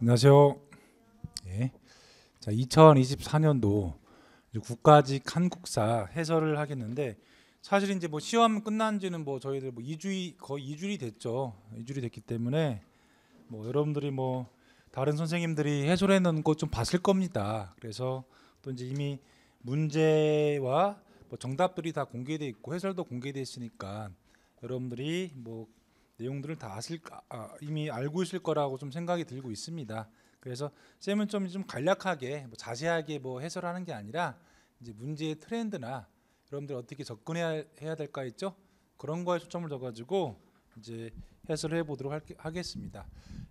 안녕하세요. 예. 자, 2024년도 국가직 한국사 해설을 하겠는데 사실 이제 뭐 시험 끝난 지는 뭐 저희들 뭐 2주 거의 2주이 됐죠. 2주이 됐기 때문에 뭐 여러분들이 뭐 다른 선생님들이 해설해 놓은 거좀 봤을 겁니다. 그래서 또 이제 이미 문제와 뭐 정답들이 다 공개돼 있고 해설도 공개돼 있으니까 여러분들이 뭐 내용들을 다 아실 아, 이미 알고 있을 거라고 좀 생각이 들고 있습니다. 그래서 쌤은 좀좀 간략하게 뭐 자세하게 뭐 해설하는 게 아니라 이제 문제의 트렌드나 여러분들 어떻게 접근해야 해야 될까 있죠? 그런 거에 초점을 둬 가지고 이제 해설을 해 보도록 하겠습니다.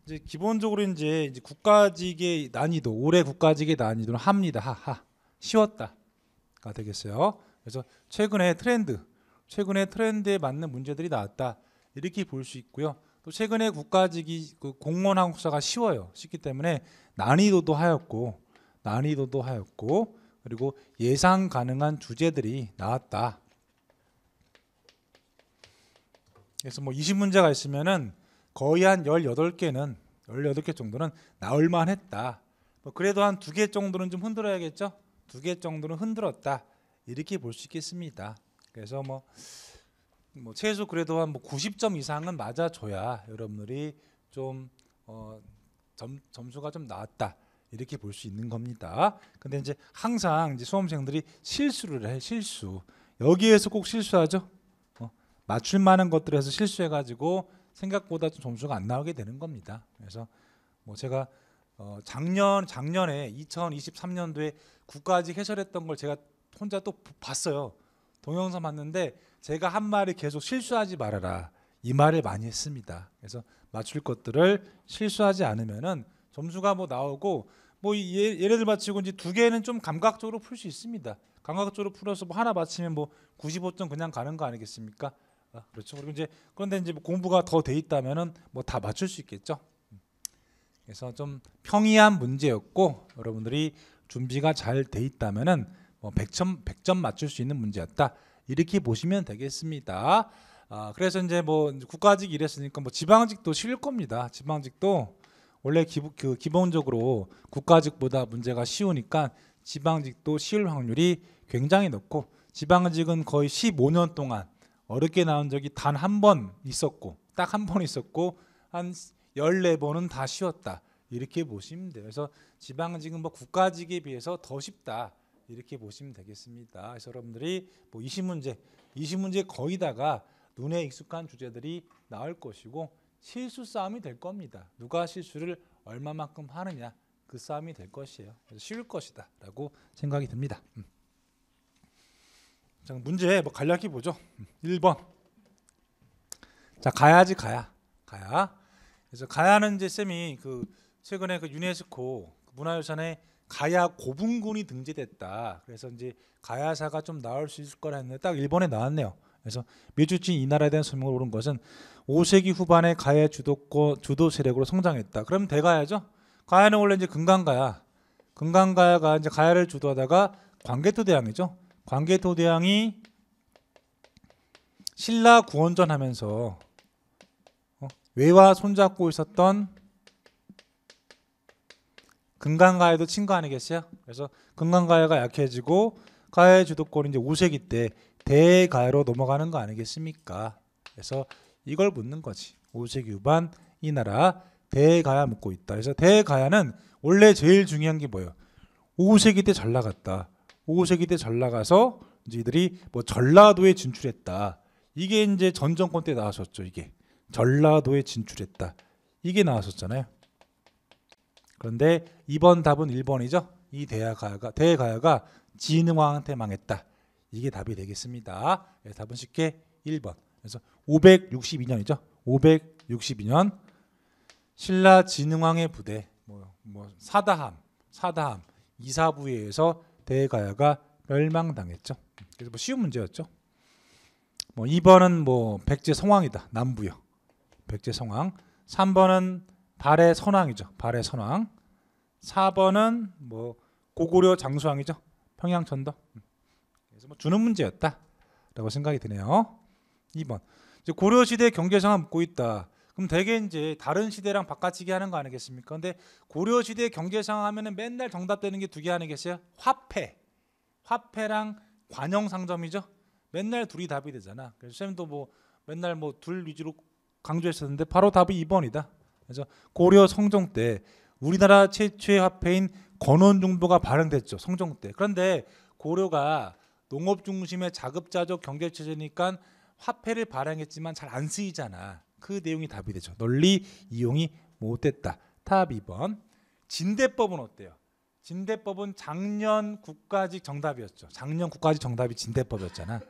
이제 기본적으로 이제, 이제 국가직의 난이도, 올해 국가직의 난이도는 합니다. 하하. 쉬웠다가 되겠어요. 그래서 최근의 트렌드, 최근의 트렌드에 맞는 문제들이 나왔다. 이렇게 볼 수 있고요. 또 최근에 국가직이 그 공무원 한국사가 쉬워요. 쉽기 때문에 난이도도 하였고 난이도도 하였고 그리고 예상 가능한 주제들이 나왔다. 그래서 뭐 20문제가 있으면은 거의 한 18개는 18개 정도는 나올 만했다. 뭐 그래도 한 두 개 정도는 좀 흔들어야겠죠? 두 개 정도는 흔들었다. 이렇게 볼 수 있겠습니다. 그래서 뭐뭐 최소 그래도 한뭐 90점 이상은 맞아줘야 여러분들이 좀 어, 점, 점수가 좀 나왔다 이렇게 볼 수 있는 겁니다. 근데 이제 항상 이제 수험생들이 실수를 해 실수 여기에서 꼭 실수하죠. 어, 맞출 만한 것들에서 실수해가지고 생각보다 좀 점수가 안 나오게 되는 겁니다. 그래서 뭐 제가 어, 작년 작년에 2023년도에 국가직 해설했던 걸 제가 혼자 또 봤어요. 동영상 봤는데 제가 한 말이 계속 실수하지 말아라 이 말을 많이 했습니다. 그래서 맞출 것들을 실수하지 않으면은 점수가 뭐 나오고 뭐 예, 예를 들 맞히고 이제 두 개는 좀 감각적으로 풀 수 있습니다. 감각적으로 풀어서 뭐 하나 맞히면 뭐 95점 그냥 가는 거 아니겠습니까? 아, 그렇죠. 그리고 이제 그런데 이제 뭐 공부가 더 돼 있다면은 뭐 다 맞출 수 있겠죠. 음. 그래서 좀 평이한 문제였고 여러분들이 준비가 잘 돼 있다면은 뭐 100점 100점 맞출 수 있는 문제였다. 이렇게 보시면 되겠습니다. 아, 그래서 이제 뭐 국가직 이랬으니까 뭐 지방직도 쉬울 겁니다. 지방직도 원래 기, 그 기본적으로 국가직보다 문제가 쉬우니까 지방직도 쉬울 확률이 굉장히 높고 지방직은 거의 15년 동안 어렵게 나온 적이 단 한 번 있었고 딱 한 번 있었고 한 14번은 다 쉬웠다. 이렇게 보시면 돼요. 그래서 지방직은 뭐 국가직에 비해서 더 쉽다. 이렇게 보시면 되겠습니다. 그래서 여러분들이 뭐 20문제, 20문제 거의 다가 눈에 익숙한 주제들이 나올 것이고 실수 싸움이 될 겁니다. 누가 실수를 얼마만큼 하느냐 그 싸움이 될 것이에요. 쉬울 것이다 라고 생각이 듭니다. 음. 자, 문제 뭐 간략히 보죠. 1번. 음, 자, 가야지 가야. 가야. 그래서 가야는 이제 쌤이 그 최근에 그 유네스코 문화유산에 가야 고분군이 등재됐다. 그래서 이제 가야사가 좀 나올 수 있을 거라 했는데 딱 일본에 나왔네요. 그래서 미주친 이 나라에 대한 설명을 옳은 것은 5세기 후반에 가야 주도권 주도 세력으로 성장했다. 그럼 대가야죠. 가야는 원래 이제 금강가야. 금강가야가 이제 가야를 주도하다가 광개토 대왕이죠. 광개토 대왕이 신라 구원전 하면서 어? 외와 손잡고 있었던 금강가에도 친가안에 계세요. 그래서 금강가야가 약해지고 가야 주도권이 이제 5세기 때 대가야로 넘어가는 거 아니겠습니까? 그래서 이걸 묻는 거지. 5세기 후반 이 나라 대가야 묻고 있다. 그래서 대가야는 원래 제일 중요한 게 뭐예요? 5세기 때잘 나갔다. 5세기 때잘 나가서 이제 이들이 뭐 전라도에 진출했다. 이게 이제 전 정권 때 나왔었죠. 이게 전라도에 진출했다. 이게 나왔었잖아요. 그런데 이번 답은 1번이죠. 이 대가야가 대가야가 진흥왕한테 망했다. 이게 답이 되겠습니다. 네, 답은 쉽게 1번. 그래서 562년이죠. 562년 신라 진흥왕의 부대 뭐, 뭐 사다함, 사다함 이사부에 서 대가야가 멸망당했죠. 그래서 뭐 쉬운 문제였죠. 뭐 2번은 뭐 백제 성황이다. 남부요. 백제 성황. 3번은 발해 선왕이죠. 발해 선왕. 4번은 뭐 고구려 장수왕이죠. 평양 전도. 그래서 뭐 주는 문제였다라고 생각이 드네요. 2번. 이제 고려 시대 경계상을 묻고 있다. 그럼 되게 이제 다른 시대랑 바꿔치기 하는 거 아니겠습니까? 근데 고려 시대 경제상 하면은 맨날 정답되는 게 두 개 아니겠어요? 화폐. 화폐랑 관영 상점이죠. 맨날 둘이 답이 되잖아. 그래서 쌤도 뭐 맨날 뭐 둘 위주로 강조했었는데 바로 답이 2번이다. 그래서 고려 성종 때 우리나라 최초의 화폐인 건원중도가 발행됐죠. 성종 때. 그런데 고려가 농업 중심의 자급자족 경제 체제니까 화폐를 발행했지만 잘 안 쓰이잖아. 그 내용이 답이 되죠. 널리 이용이 못됐다. 탑 2번. 진대법은 어때요? 진대법은 작년 국가직 정답이었죠. 작년 국가직 정답이 진대법이었잖아.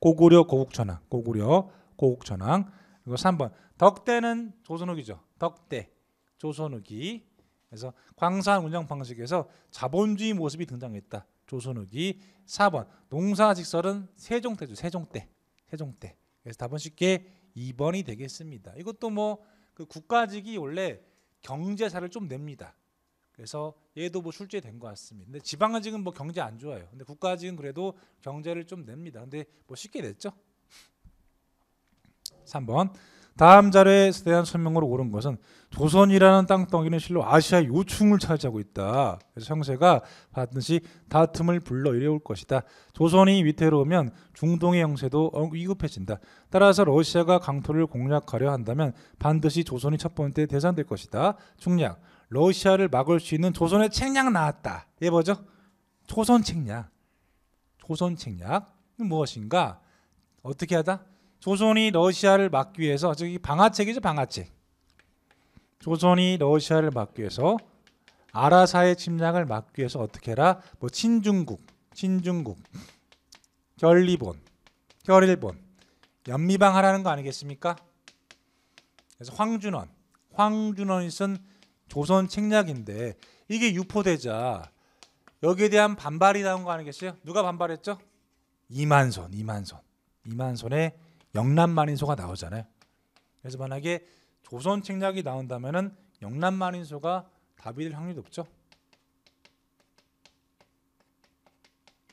고구려 고국천왕 고구려 고국천왕 이거 3번 덕대는 조선욱이죠. 덕대 조선욱이 그래서 광산 운영 방식에서 자본주의 모습이 등장했다. 조선욱이 4번 농사직설은 세종때죠세종 때. 세종 때. 그래서 답은 쉽게 2번이 되겠습니다. 이것도 뭐그 국가직이 원래 경제사를 좀 냅니다. 그래서 얘도 뭐 출제된 것 같습니다. 근데 지방은 지금 뭐 경제 안 좋아요. 근데 국가직은 그래도 경제를 좀 냅니다. 근데 뭐 쉽게 냈죠. 3번. 다음 자료에 대한 설명으로 옳은 것은 조선이라는 땅덩이는 실로 아시아 요충을 차지하고 있다. 그래서 형세가 반드시 다툼을 불러 일해올 것이다. 조선이 위태로우면 중동의 형세도 위급해진다. 따라서 러시아가 강토를 공략하려 한다면 반드시 조선이 첫 번째 대상될 것이다. 중략 러시아를 막을 수 있는 조선의 책략 나왔다. 예 뭐죠? 조선 책략. 조선 책략은 무엇인가? 어떻게 하다? 조선이 러시아를 막기 위해서 저기 방아책이죠 방아책 조선이 러시아를 막기 위해서 아라사의 침략을 막기 위해서 어떻게 해라 뭐 친중국 친중국 결리본 결일본 연미방하라는 거 아니겠습니까 그래서 황준원 황준원이 쓴 조선 책략인데 이게 유포되자 여기에 대한 반발이 나온 거 아니겠어요 누가 반발했죠 이만손이만손이만손의 영남 만인소가 나오잖아요. 그래서 만약에 조선 책략이 나온다면은 영남 만인소가 답이 될 확률이 높죠.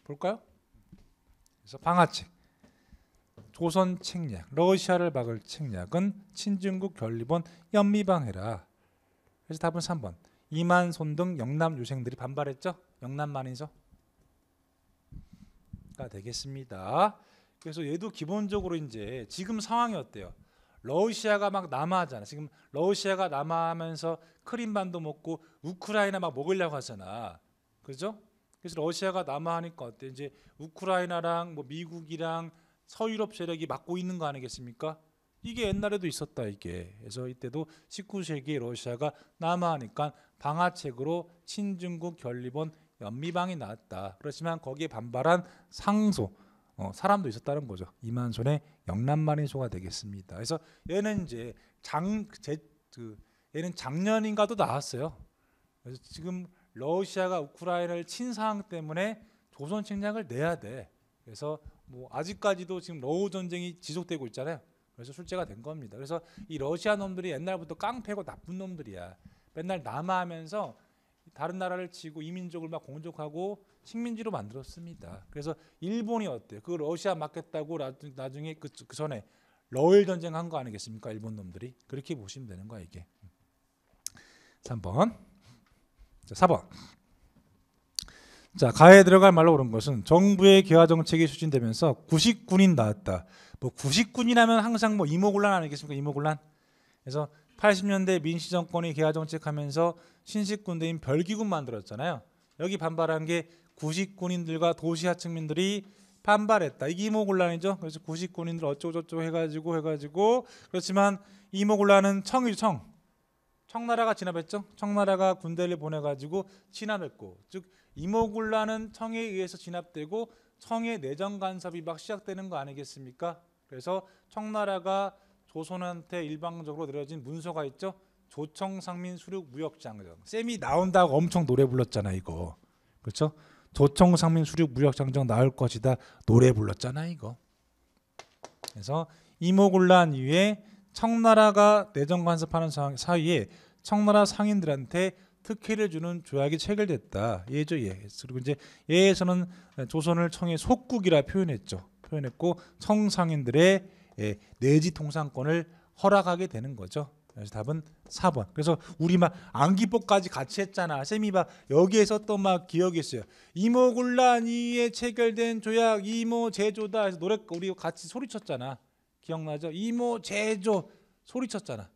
볼까요? 그래서 방아책 조선 책략 러시아를 막을 책략은 친중국 결립원 연미방해라. 그래서 답은 3번 이만손 등 영남 유생들이 반발했죠. 영남 만인소가 되겠습니다. 그래서 얘도 기본적으로 이제 지금 상황이 어때요? 러시아가 막남하잖아 지금 러시아가 남하하면서 크림반도 먹고 우크라이나 막 먹으려고 하잖아. 그죠? 그래서 러시아가 남하하니까 어때? 이제 우크라이나랑 뭐 미국이랑 서유럽 세력이 막고 있는 거 아니겠습니까? 이게 옛날에도 있었다 이게. 그래서 이때도 1 9세기 러시아가 남하하니까 방아책으로 친중국 결립원 연미방이 나왔다. 그렇지만 거기에 반발한 상소 어, 사람도 있었다는 거죠. 이만손의 영남만의소가 되겠습니다. 그래서 얘는 이제 장 제, 그, 얘는 작년인가도 나왔어요. 그래서 지금 러시아가 우크라이나를 친 상황 때문에 조선 책략을 내야 돼. 그래서 뭐 아직까지도 지금 러우 전쟁이 지속되고 있잖아요. 그래서 출제가 된 겁니다. 그래서 이 러시아 놈들이 옛날부터 깡패고 나쁜 놈들이야. 맨날 남하하면서 다른 나라를 치고 이민족을 막 공격하고 식민지로 만들었습니다. 그래서 일본이 어때요? 그걸 러시아 맡겠다고 나중에 그, 그 전에 러일 전쟁 한 거 아니겠습니까? 일본 놈들이 그렇게 보시면 되는 거야 이게. 3번, 자 4번. 자가해 들어갈 말로 그런 것은 정부의 개화 정책이 추진되면서 9식군인 나왔다. 뭐 구식군이라면 항상 뭐 이모곤란 아니겠습니까? 이모곤란. 그래서 80년대 민시 정권이 개화 정책하면서 신식 군대인 별기군 만들었잖아요. 여기 반발한 게 구식 군인들과 도시 하층민들이 반발했다. 이게 이모곤란이죠. 그래서 구식 군인들 어쩌고저쩌고 해가지고 해가지고 그렇지만 이모곤란은 청일청 청나라가 진압했죠. 청나라가 군대를 보내가지고 진압했고 즉 이모굴라는 청에 의해서 진압되고 청의 내정 간섭이 막 시작되는 거 아니겠습니까? 그래서 청나라가 조선한테 일방적으로 내려진 문서가 있죠. 조청 상민 수륙 무역장정. 쌤이 나온다고 엄청 노래 불렀잖아 이거. 그렇죠? 조청 상민 수륙 무역장정 나올 것이다 노래 불렀잖아 이거. 그래서 이모군란 이후에 청나라가 내정 간섭하는 사이에 청나라 상인들한테 특혜를 주는 조약이 체결됐다. 예죠 예. 그리고 이제 예에서는 조선을 청의 속국이라 표현했죠. 표현했고 청상인들의 예, 내지 통상권을 허락하게 되는 거죠. 그래서 답은 4번. 그래서 우리 막암기법까지 같이 했잖아. 세미바 여기에서 또 막 기억이 있어요. 이모군란이에 체결된 조약 이모 제조다 해서 노래 우리 같이 소리쳤잖아. 기억나죠? 이모 제조 소리쳤잖아.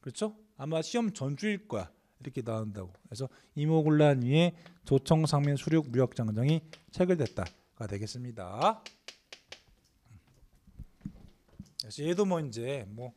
그렇죠? 아마 시험 전주일 거야. 이렇게 나온다고. 그래서 이모군란 위에 조청상면 수륙 무역장정이 체결됐다가 되겠습니다. 얘도 뭐 이제 뭐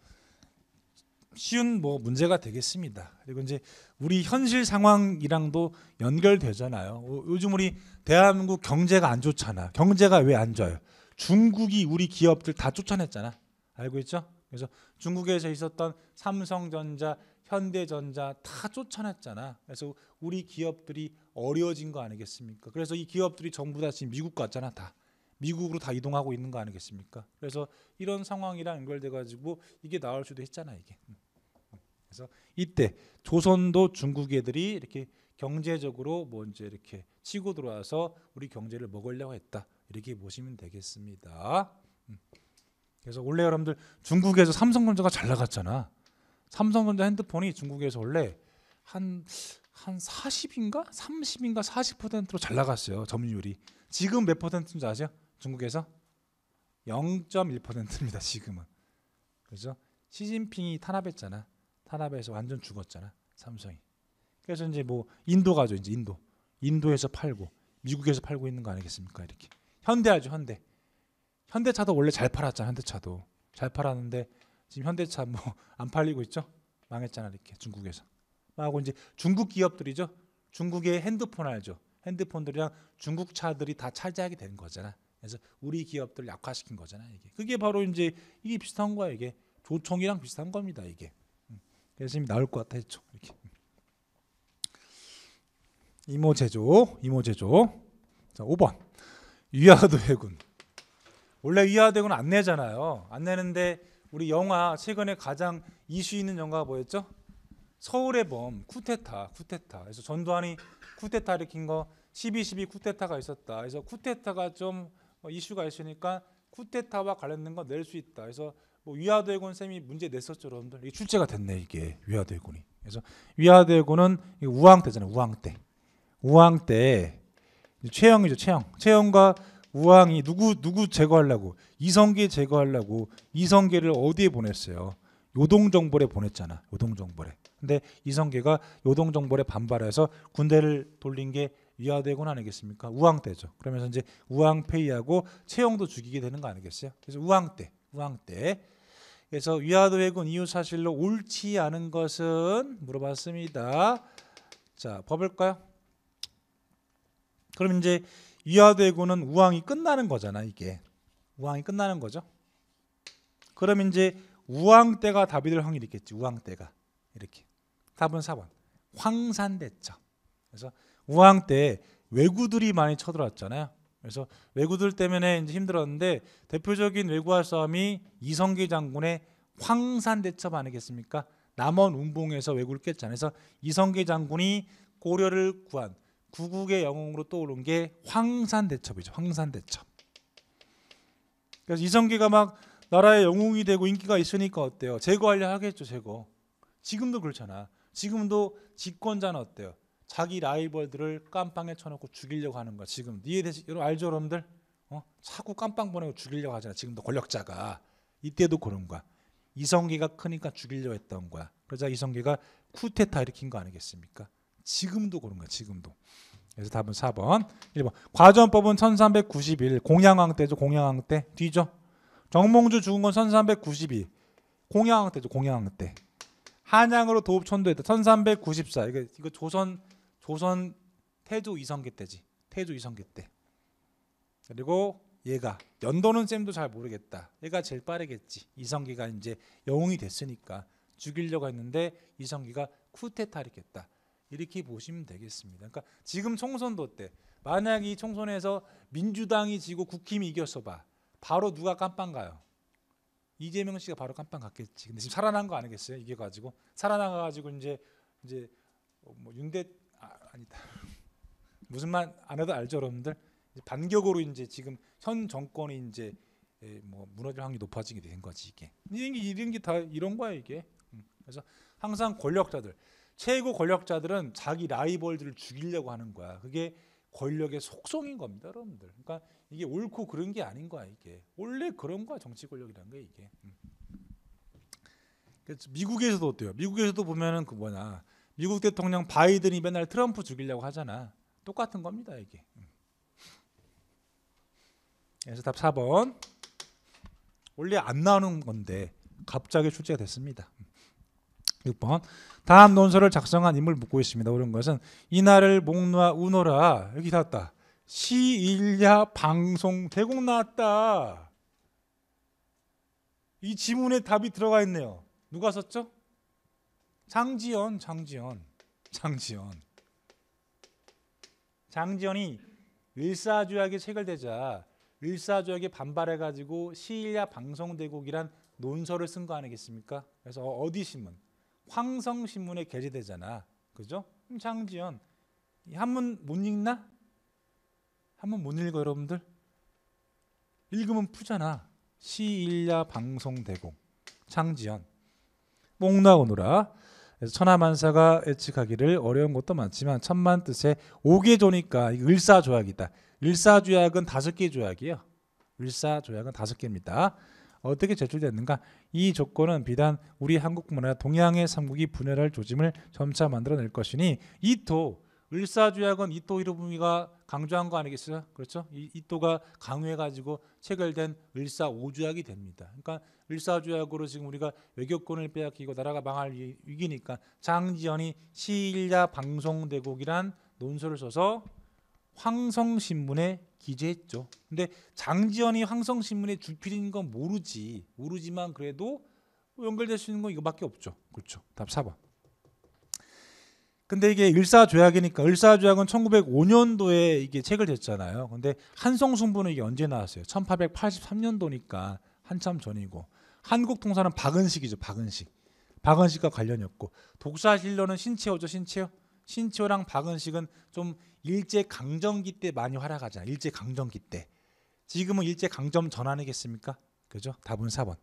쉬운 뭐 문제가 되겠습니다. 그리고 이제 우리 현실 상황이랑도 연결되잖아요. 어, 요즘 우리 대한민국 경제가 안 좋잖아. 경제가 왜 안 좋아요? 중국이 우리 기업들 다 쫓아냈잖아. 알고 있죠? 그래서 중국에서 있었던 삼성전자, 현대전자 다 쫓아냈잖아. 그래서 우리 기업들이 어려워진 거 아니겠습니까? 그래서 이 기업들이 전부 다 지금 미국 갔잖아, 다. 미국으로 다 이동하고 있는 거 아니겠습니까? 그래서 이런 상황이랑 연결돼 가지고 이게 나올 수도 있잖아 이게. 음. 그래서 이때 조선도 중국 애들이 이렇게 경제적으로 뭐 이제 이렇게 치고 들어와서 우리 경제를 먹으려고 했다 이렇게 보시면 되겠습니다. 음. 그래서 원래 여러분들 중국에서 삼성전자가 잘 나갔잖아. 삼성전자 핸드폰이 중국에서 원래 한한 한 40인가 30인가 40%로 잘 나갔어요 점유율이. 지금 몇 퍼센트인지 아세요? 중국에서 0.1%입니다. 지금은. 그죠? 시진핑이 탄압했잖아. 탄압에서 완전 죽었잖아. 삼성이. 그래서 이제 뭐 인도 가죠. 이제 인도. 인도에서 팔고 미국에서 팔고 있는 거 아니겠습니까? 이렇게. 현대하죠. 현대. 현대차도 원래 잘 팔았잖아. 현대차도. 잘 팔았는데 지금 현대차 뭐 안 팔리고 있죠? 망했잖아. 이렇게 중국에서. 하고 이제 중국 기업들이죠. 중국의 핸드폰 알죠. 핸드폰들이랑 중국 차들이 다 차지하게 된 거잖아. 그래서 우리 기업들 을 약화시킨 거잖아요. 이게 그게 바로 이제 이게 비슷한 거야 이게 조총이랑 비슷한 겁니다 이게. 음. 그래서 지금 나올 것 같아 했죠 이렇게. 이모 제조, 이모 제조. 자, 5번 위아드해군 원래 위아드해군안 내잖아요. 안 내는데 우리 영화 최근에 가장 이슈 있는 영화가 뭐였죠? 서울의 범쿠테타쿠테타 그래서 전두환이 쿠테타 일으킨 거12.12쿠테타가 있었다 그래서 쿠테타가좀 뭐 이슈가 있으니까 쿠데타와 관련된 거 낼 수 있다. 그래서 뭐 위화대군 쌤이 문제 냈었죠, 여러분들. 이게 출제가 됐네 이게 위화대군이. 그래서 위화대군은 우왕 때잖아요, 우왕 때. 우왕 때 최영이죠, 최영. 최영과 우왕이 누구 누구 제거하려고 이성계 제거하려고 이성계를 어디에 보냈어요? 요동정벌에 보냈잖아. 요동정벌에. 근데 이성계가 요동정벌에 반발해서 군대를 돌린 게 위화대군 아니겠습니까? 우왕 때죠. 그러면서 이제 우왕페이하고 채용도 죽이게 되는 거 아니겠어요? 그래서 우왕 때, 우왕 때. 그래서 위화대군 이유 사실로 옳지 않은 것은 물어봤습니다. 자, 봐볼까요? 그럼 이제 위화대군은 우왕이 끝나는 거잖아, 이게. 우왕이 끝나는 거죠. 그럼 이제 우왕 때가 답이 될 확률이 있겠지. 우왕 때가 이렇게 답은 4번 황산대첩. 그래서 우왕 때 왜구들이 많이 쳐들어왔잖아요. 그래서 왜구들 때문에 이제 힘들었는데 대표적인 왜구와 싸움이 이성계 장군의 황산 대첩 아니겠습니까? 남원 운봉에서 왜구를 깼잖아요. 그래서 이성계 장군이 고려를 구한 구국의 영웅으로 떠오른 게 황산 대첩이죠. 황산 대첩. 그래서 이성계가 막 나라의 영웅이 되고 인기가 있으니까 어때요? 제거하려 하겠죠, 제거. 지금도 그렇잖아. 지금도 집권자는 어때요? 자기 라이벌들을 깜빵에 쳐놓고 죽이려고 하는 거야. 지금 이해되시? 여러분 알죠, 여러분들? 어? 자꾸 깜빵 보내고 죽이려고 하잖아. 지금도 권력자가 이때도 그런 거야. 이성계가 크니까 죽이려 했던 거야. 그러자 이성계가 쿠데타 일으킨 거 아니겠습니까? 지금도 그런 거야. 지금도. 그래서 답은 4번. 1번. 과전법은 1391. 공양왕 때죠. 공양왕 때. 뒤죠. 정몽주 죽은 건 1392. 공양왕 때죠. 공양왕 때. 한양으로 도읍 천도했다. 1394. 이거, 이거 조선 조선 태조 이성계 때지. 태조 이성계 때. 그리고 얘가 연도는 쌤도 잘 모르겠다. 얘가 제일 빠르겠지. 이성계가 이제 영웅이 됐으니까 죽이려고 했는데 이성계가 쿠데타를 했다. 이렇게 보시면 되겠습니다. 그러니까 지금 총선도 때 만약 이 총선에서 민주당이 지고 국힘이 이겼어 봐. 바로 누가 깜빵 가요? 이재명 씨가 바로 깜빵 갔겠지. 근데 지금 살아난 거 아니겠어요? 이게 가지고 살아나가 가지고 이제 이제 뭐 윤대 아, 아니다. 무슨 말 안 해도 알죠, 여러분들. 반격으로 이제 지금 현 정권이 이제 예, 뭐 무너질 확률이 높아지게 된 거지 이게. 이런 게다 이런 거야 이게. 음, 그래서 항상 권력자들, 최고 권력자들은 자기 라이벌들을 죽이려고 하는 거야. 그게 권력의 속성인 겁니다, 여러분들. 그러니까 이게 옳고 그런 게 아닌 거야 이게. 원래 그런 거야 정치 권력이라게 이게. 음. 미국에서도 어때요? 미국에서도 보면은 그 뭐냐 미국 대통령 바이든이 맨날 트럼프 죽이려고 하잖아. 똑같은 겁니다, 이게. 그래서 답 4번. 원래 안 나오는 건데 갑자기 출제가 됐습니다. 6번. 다음 논설을 작성한 인물 묻고 있습니다. 옳은 것은 이날을 목놓아 우노라. 여기 나왔다. 시일야 방송 대공 나왔다. 이 지문에 답이 들어가 있네요. 누가 썼죠? 장지연, 장지연, 장지연. 장지연이 을사조약이 체결되자 을사조약에 반발해가지고 시일야 방송대국이란 논설을 쓴 거 아니겠습니까? 그래서 어, 어디 신문? 황성신문에 게재되잖아. 그죠? 장지연 한문 못 읽나? 한문 못 읽어 여러분들? 읽으면 푸잖아. 시일야 방송대공 장지연 목나오노라 그래서 천하만사가 예측하기를 어려운 것도 많지만 천만 뜻의 오개 조니까 을사조약이다. 을사조약은 다섯 개 조약이에요. 을사조약은 다섯 개입니다. 어떻게 제출됐는가? 이 조건은 비단 우리 한국뿐만 동양의 삼국이 분열할 조짐을 점차 만들어낼 것이니 이토 을사조약은 이토 히로부미가 강조한 거 아니겠어요? 그렇죠? 이, 이토가 강요해가지고 체결된 을사오조약이 됩니다. 그러니까 일사조약으로 지금 우리가 외교권을 빼앗기고 나라가 망할 위기니까 장지연이 시일야 방송대국이란 논설을 써서 황성신문에 기재했죠. 근데 장지연이 황성신문의 주필인 건 모르지. 모르지만 그래도 연결될 수 있는 건 이거밖에 없죠. 그렇죠. 답 4번. 근데 이게 을사조약이니까 을사조약은 1905년도에 이게 책을 냈잖아요. 근데 한성승부는 이게 언제 나왔어요? 1883년도니까 한참 전이고 한국 통사는 박은식이죠. 박은식. 박은식과 관련이없고 독사실로는 신채호죠. 신채호. 신채호랑 박은식은 좀 일제 강점기 때 많이 활약하잖아. 일제 강점기 때. 지금은 일제 강점 전환이겠습니까? 그죠? 답은 4번.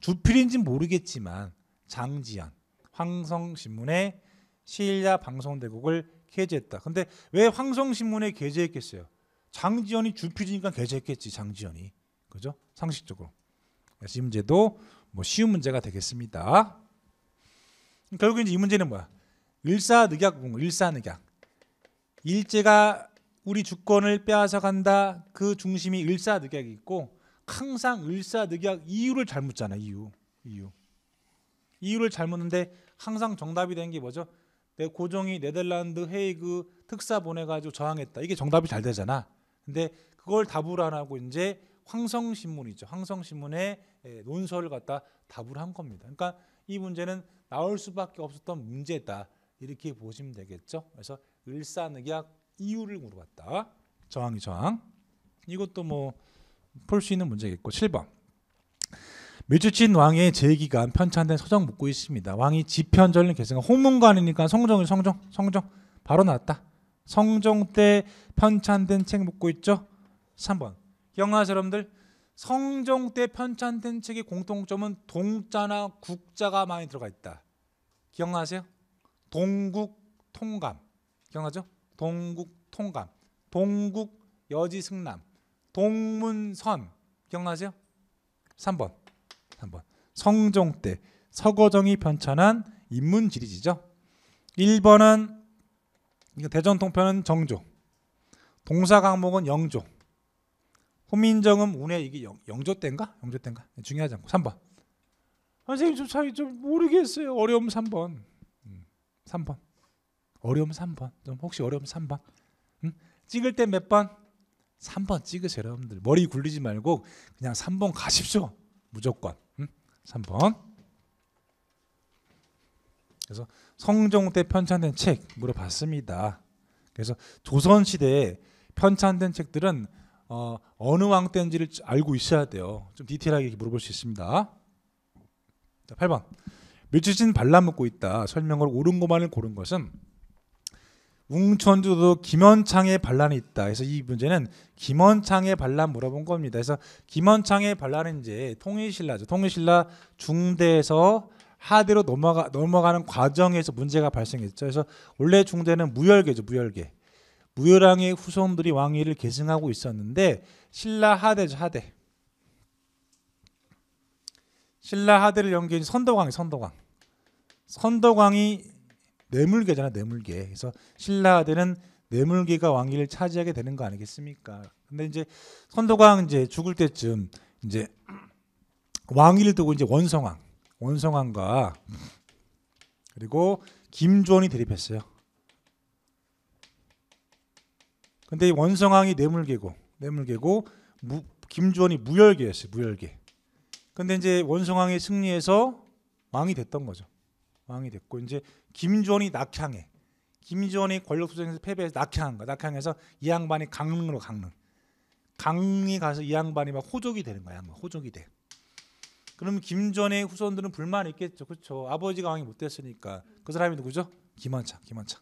주필인지는 모르겠지만 장지연 황성신문에 시일야 방송대국을 게재했다. 근데 왜 황성신문에 게재했겠어요? 장지연이 주필이니까 게재했겠지. 장지연이. 그죠? 상식적으로. 그래서 이 문제도 뭐 쉬운 문제가 되겠습니다. 결국 이제 이 문제는 뭐야? 일사늑약 부분, 사늑약 일제가 우리 주권을 빼앗아 간다. 그 중심이 일사늑약이 있고 항상 일사늑약 이유를 잘못 잖아. 이유. 이유. 이유를 잘못 는데 항상 정답이 되는 게 뭐죠? 내 고종이 네덜란드 헤이그 특사 보내 가지고 저항했다. 이게 정답이 잘 되잖아. 근데 그걸 답을 안 하고 이제 황성신문이죠. 황성신문의 예, 논설을 갖다 답을 한 겁니다. 그러니까 이 문제는 나올 수밖에 없었던 문제다. 이렇게 보시면 되겠죠. 그래서 을사늑약 이유를 물어봤다. 저항이 저항. 이것도 뭐풀수 있는 문제겠고 7번. 밀주친 왕의 제기간 편찬된 서정 묻고 있습니다. 왕이 지편전을 계승한 홍문관이니까 성정이 성정 성정 바로 나왔다. 성종 때 편찬된 책 묻고 있죠. 3번 기억나세요 여러분들? 성종 때 편찬된 책의 공통점은 동자나 국자가 많이 들어가 있다. 기억나세요? 동국 통감. 기억나죠? 동국 통감. 동국 여지 승남. 동문선. 기억나세요? 3번. 3번. 성종 때 서거정이 편찬한 인문 지리지죠. 1번은 대전 통편은 정조. 동사 강목은 영조. 호민정음 운의 이게 영, 조 때인가? 영조 때인가? 중요하지 않고 3번. 선생님 좀잘좀 모르겠어요. 어려움 3번. 음, 3번. 어려움 3번. 좀 혹시 어려움 3번. 음? 찍을 때 몇 번? 3번 찍으세요, 여러분들. 머리 굴리지 말고 그냥 3번 가십시오. 무조건. 음? 3번. 그래서 성종 때 편찬된 책 물어봤습니다. 그래서 조선 시대에 편찬된 책들은 어, 어느 왕 때인지를 알고 있어야 돼요. 좀 디테일하게 물어볼 수 있습니다. 자, 8번. 밀치진 발라먹고 있다. 설명을 옳은 것만을 고른 것은 웅천주도 김원창의 반란이 있다. 그래서 이 문제는 김원창의 반란 물어본 겁니다. 그래서 김원창의 반란은 이제 통일신라죠. 통일신라 중대에서 하대로 넘어가, 넘어가는 과정에서 문제가 발생했죠. 그래서 원래 중대는 무열계죠. 무열계. 무열랑의 후손들이 왕위를 계승하고 있었는데 신라 하대죠 하대 신라 하대를 연기한 선덕왕이 선덕왕 선덕왕이 뇌물계잖아 뇌물계 그래서 신라 하대는 뇌물계가 왕위를 차지하게 되는 거 아니겠습니까 근데 이제 선덕왕 이제 죽을 때쯤 이제 왕위를 두고 이제 원성왕 원성왕과 그리고 김조원이 대립했어요 근데 원성왕이뇌물개고뇌물개고 무, 김주원이 무열계였어요. 무열계. 근데 이제 원성항이 승리해서 왕이 됐던 거죠. 왕이 됐고 이제 김주원이 낙향해. 김주원이 권력 투쟁에서 패배해서 낙향한 거. 낙향해서 이 양반이 강릉으로 강릉. 강릉이 가서 이 양반이 막 호족이 되는 거야. 양 호족이 돼. 그럼 김전의 후손들은 불만이 있겠죠. 그렇죠. 아버지가 왕이 못 됐으니까. 그 사람이 누구죠? 김한창. 김한창.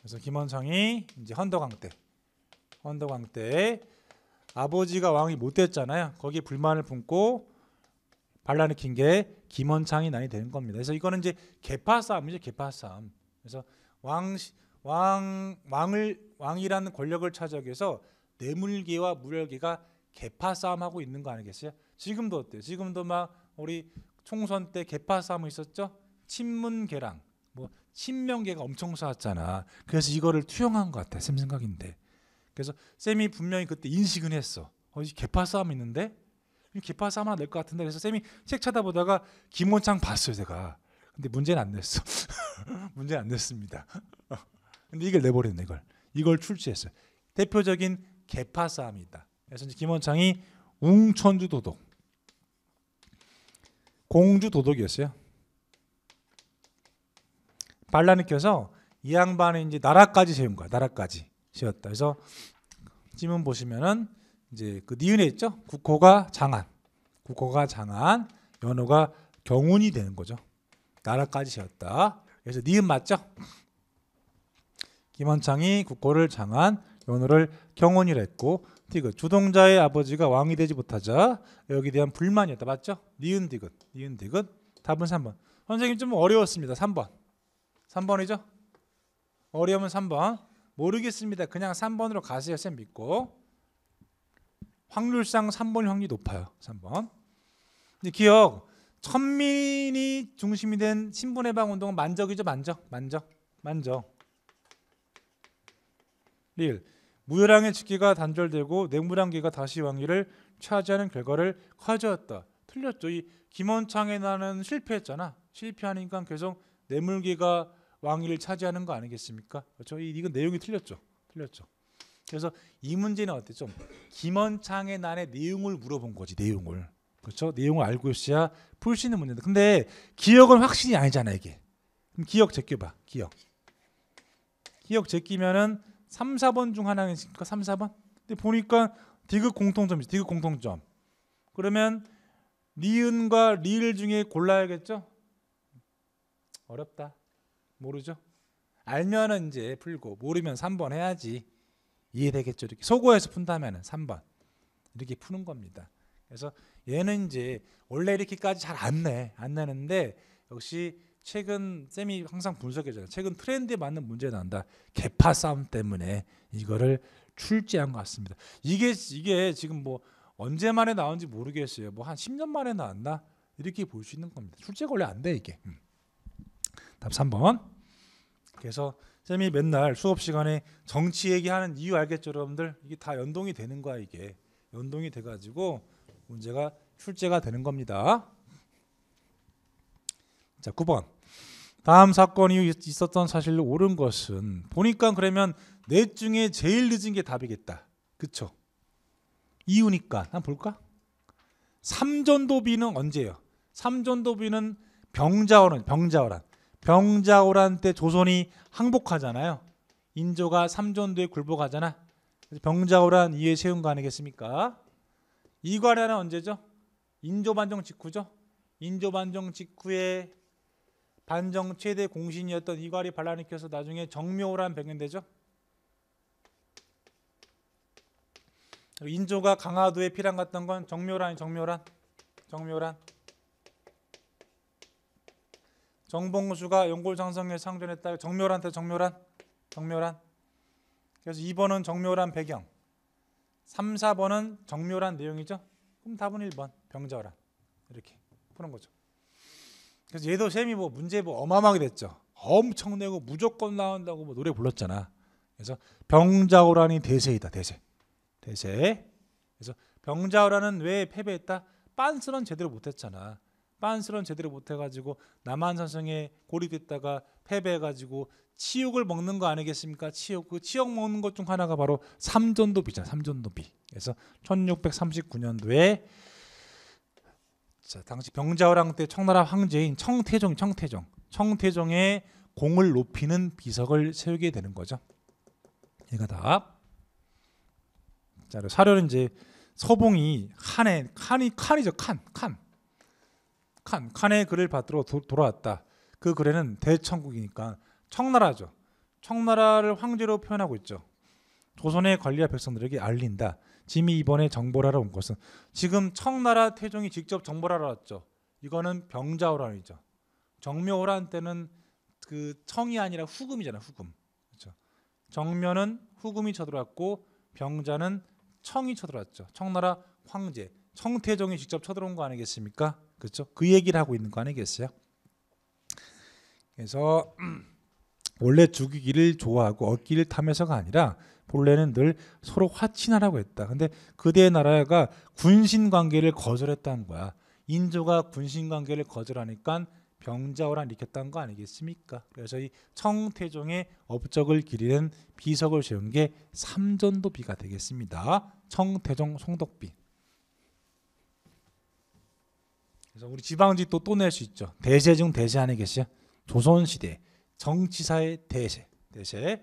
그래서 김원성이 이제 헌덕왕 때 헌덕왕 때 아버지가 왕이 못 됐잖아요. 거기에 불만을 품고 발라느낀 게 김원창이 난이 되는 겁니다. 그래서 이거는 이제 개파 싸움이죠. 개파 싸움. 그래서 왕, 왕, 왕을 왕이라는 권력을 차지해서 뇌물계와 무혈계가 개파 싸움하고 있는 거 아니겠어요? 지금도 어때요? 지금도 막 우리 총선 때 개파 싸움 있었죠? 친문계랑 신명계가 엄청 쌓았잖아. 그래서 이거를 투영한 것 같아. 쌤 생각인데. 그래서 쌤이 분명히 그때 인식은 했어. 어, 이 개파 싸움 있는데? 개파 싸움 하나 낼 것 같은데. 그래서 쌤이 책찾아보다가 김원창 봤어요, 제가. 근데 문제는 안 냈어. 문제는 안 냈습니다. 근데 이걸 내버렸네, 이걸. 이걸 출제했어요. 대표적인 개파 싸움이다. 그래서 이제 김원창이 웅천주 도독, 공주 도덕이었어요 반란이 켜서 이 양반이 이제 나라까지 세운 거야. 나라까지 세웠다. 그래서 지문 보시면은 이제 그 니은에 있죠. 국호가 장한 국호가 장한 연호가 경운이 되는 거죠. 나라까지 세웠다. 그래서 니은 맞죠? 김원창이 국호를 장한 연호를 경운이라 했고 디귿 주동자의 아버지가 왕이 되지 못하자 여기 대한 불만이었다. 맞죠? 니은 디귿, 니은 디귿. 답은 3번. 선생님 좀 어려웠습니다. 3번. 3번이죠? 어려우면 3번. 모르겠습니다. 그냥 3번으로 가세요. 쌤 믿고. 확률상 3번 확률이 높아요. 3번. 근데 기억 천민이 중심이 된 신분해방 운동은 만적이죠. 만적. 만적. 만적. 릴 무열항의 직기가 단절되고 냉물항기가 다시 왕위를 차지하는 결과를 가져왔다. 틀렸죠. 이 김원창에 나는 실패했잖아. 실패하니까 계속 내물기가 왕위를 차지하는 거 아니겠습니까? 그렇죠? 이건 내용이 틀렸죠. 틀렸죠. 그래서 이 문제는 어때? 좀 김원창의 난의 내용을 물어본 거지 내용을. 그렇죠? 내용을 알고 있어야 풀 수 있는 문제인데. 근데 기억은 확신이 아니잖아 이게. 그럼 기억 제껴봐. 기억. 기억 제끼면은 3, 4번 중하나니까 3, 4번? 근데 보니까 디귿 공통점이 디귿 공통점. 그러면 니은과 리을 중에 골라야겠죠? 어렵다. 모르죠? 알면은 이제 풀고 모르면 3번 해야지 이해되겠죠. 이렇게 소고에서 푼다면은 3번 이렇게 푸는 겁니다. 그래서 얘는 이제 원래 이렇게까지 잘 안 내, 안 내는데 역시 최근 쌤이 항상 분석해줘요. 최근 트렌드에 맞는 문제 난다. 개파 싸움 때문에 이거를 출제한 것 같습니다. 이게 이게 지금 뭐 언제 만에 나온지 모르겠어요. 뭐한 10년 만에 나왔나 이렇게 볼 수 있는 겁니다. 출제 원래 안돼 이게. 음. 답 3번. 그래서 쌤이 맨날 수업 시간에 정치 얘기하는 이유 알겠죠, 여러분들? 이게 다 연동이 되는 거야, 이게. 연동이 돼 가지고 문제가 출제가 되는 겁니다. 자, 9번. 다음 사건 이 있었던 사실로 옳은 것은 보니까 그러면 넷 중에 제일 늦은 게 답이겠다. 그쵸? 이유니까. 한번 볼까? 삼전도비는 언제예요? 삼전도비는 병자어란, 병자어란. 병자호란 때 조선이 항복하잖아요. 인조가 삼전도에 굴복하잖아. 병자호란 이에 세운 거 아니겠습니까? 이괄야는 언제죠? 인조반정 직후죠. 인조반정 직후에 반정 최대 공신이었던 이괄이 반란을 켜서 나중에 정묘호란 백년되죠. 인조가 강화도에 피랑 갔던 건 정묘란이 정묘란 정묘란 정봉수가 영골장성의 상전했다 정묘란한테 정묘란, 정묘란. 그래서 2번은 정묘란 배경, 3, 4번은 정묘란 내용이죠. 그럼 답은 1번 병자란 이렇게 푸는 거죠. 그래서 얘도 쌤이 뭐 문제 뭐 어마어마하게 됐죠. 엄청 내고 무조건 나온다고 뭐 노래 불렀잖아. 그래서 병자호란이 대세이다 대세, 대세. 그래서 병자호란은 왜 패배했다? 빤스런 제대로 못했잖아. 빤스런 제대로 못해가지고 남한 전쟁에 고립됐다가 패배해가지고 치욕을 먹는 거 아니겠습니까? 치욕 그 치욕 먹는 것 중 하나가 바로 삼전도비잖 삼전도비. 그래서 1639년도에 자 당시 병자호랑 때 청나라 황제인 청태종 청태종 청태종의 공을 높이는 비석을 세우게 되는 거죠. 얘가 답. 자 사료는 이제 서봉이 칸에 칸이 칸이죠 칸 칸. 칸, 칸의 글을 받들어 도, 돌아왔다. 그 글에는 대청국이니까 청나라죠. 청나라를 황제로 표현하고 있죠. 조선의 관리와 백성들에게 알린다. 짐이 이번에 정보라로 온 것은 지금 청나라 태종이 직접 정보라로 왔죠. 이거는 병자호란이죠. 정묘호란 때는 그 청이 아니라 후금이잖아요. 후금. 그렇죠. 정묘는 후금이 쳐들어왔고 병자는 청이 쳐들어왔죠. 청나라 황제 청태종이 직접 쳐들어온 거 아니겠습니까? 그렇죠? 그 얘기를 하고 있는 거 아니겠어요? 그래서 원래 죽이기를 좋아하고 얻기를 탐해서가 아니라 본래는 늘 서로 화친하라고 했다. 근데 그대의 나라가 군신 관계를 거절했다는 거야. 인조가 군신 관계를 거절하니까 병자호란 일으켰다는 거 아니겠습니까? 그래서 이 청태종의 업적을 기리는 비석을 세운 게 삼전도비가 되겠습니다. 청태종 송덕비. 그래서 우리 지방지 또 또 낼 수 있죠. 대세 중 대세 안에 계시죠? 조선시대 정치사의 대세. 대세.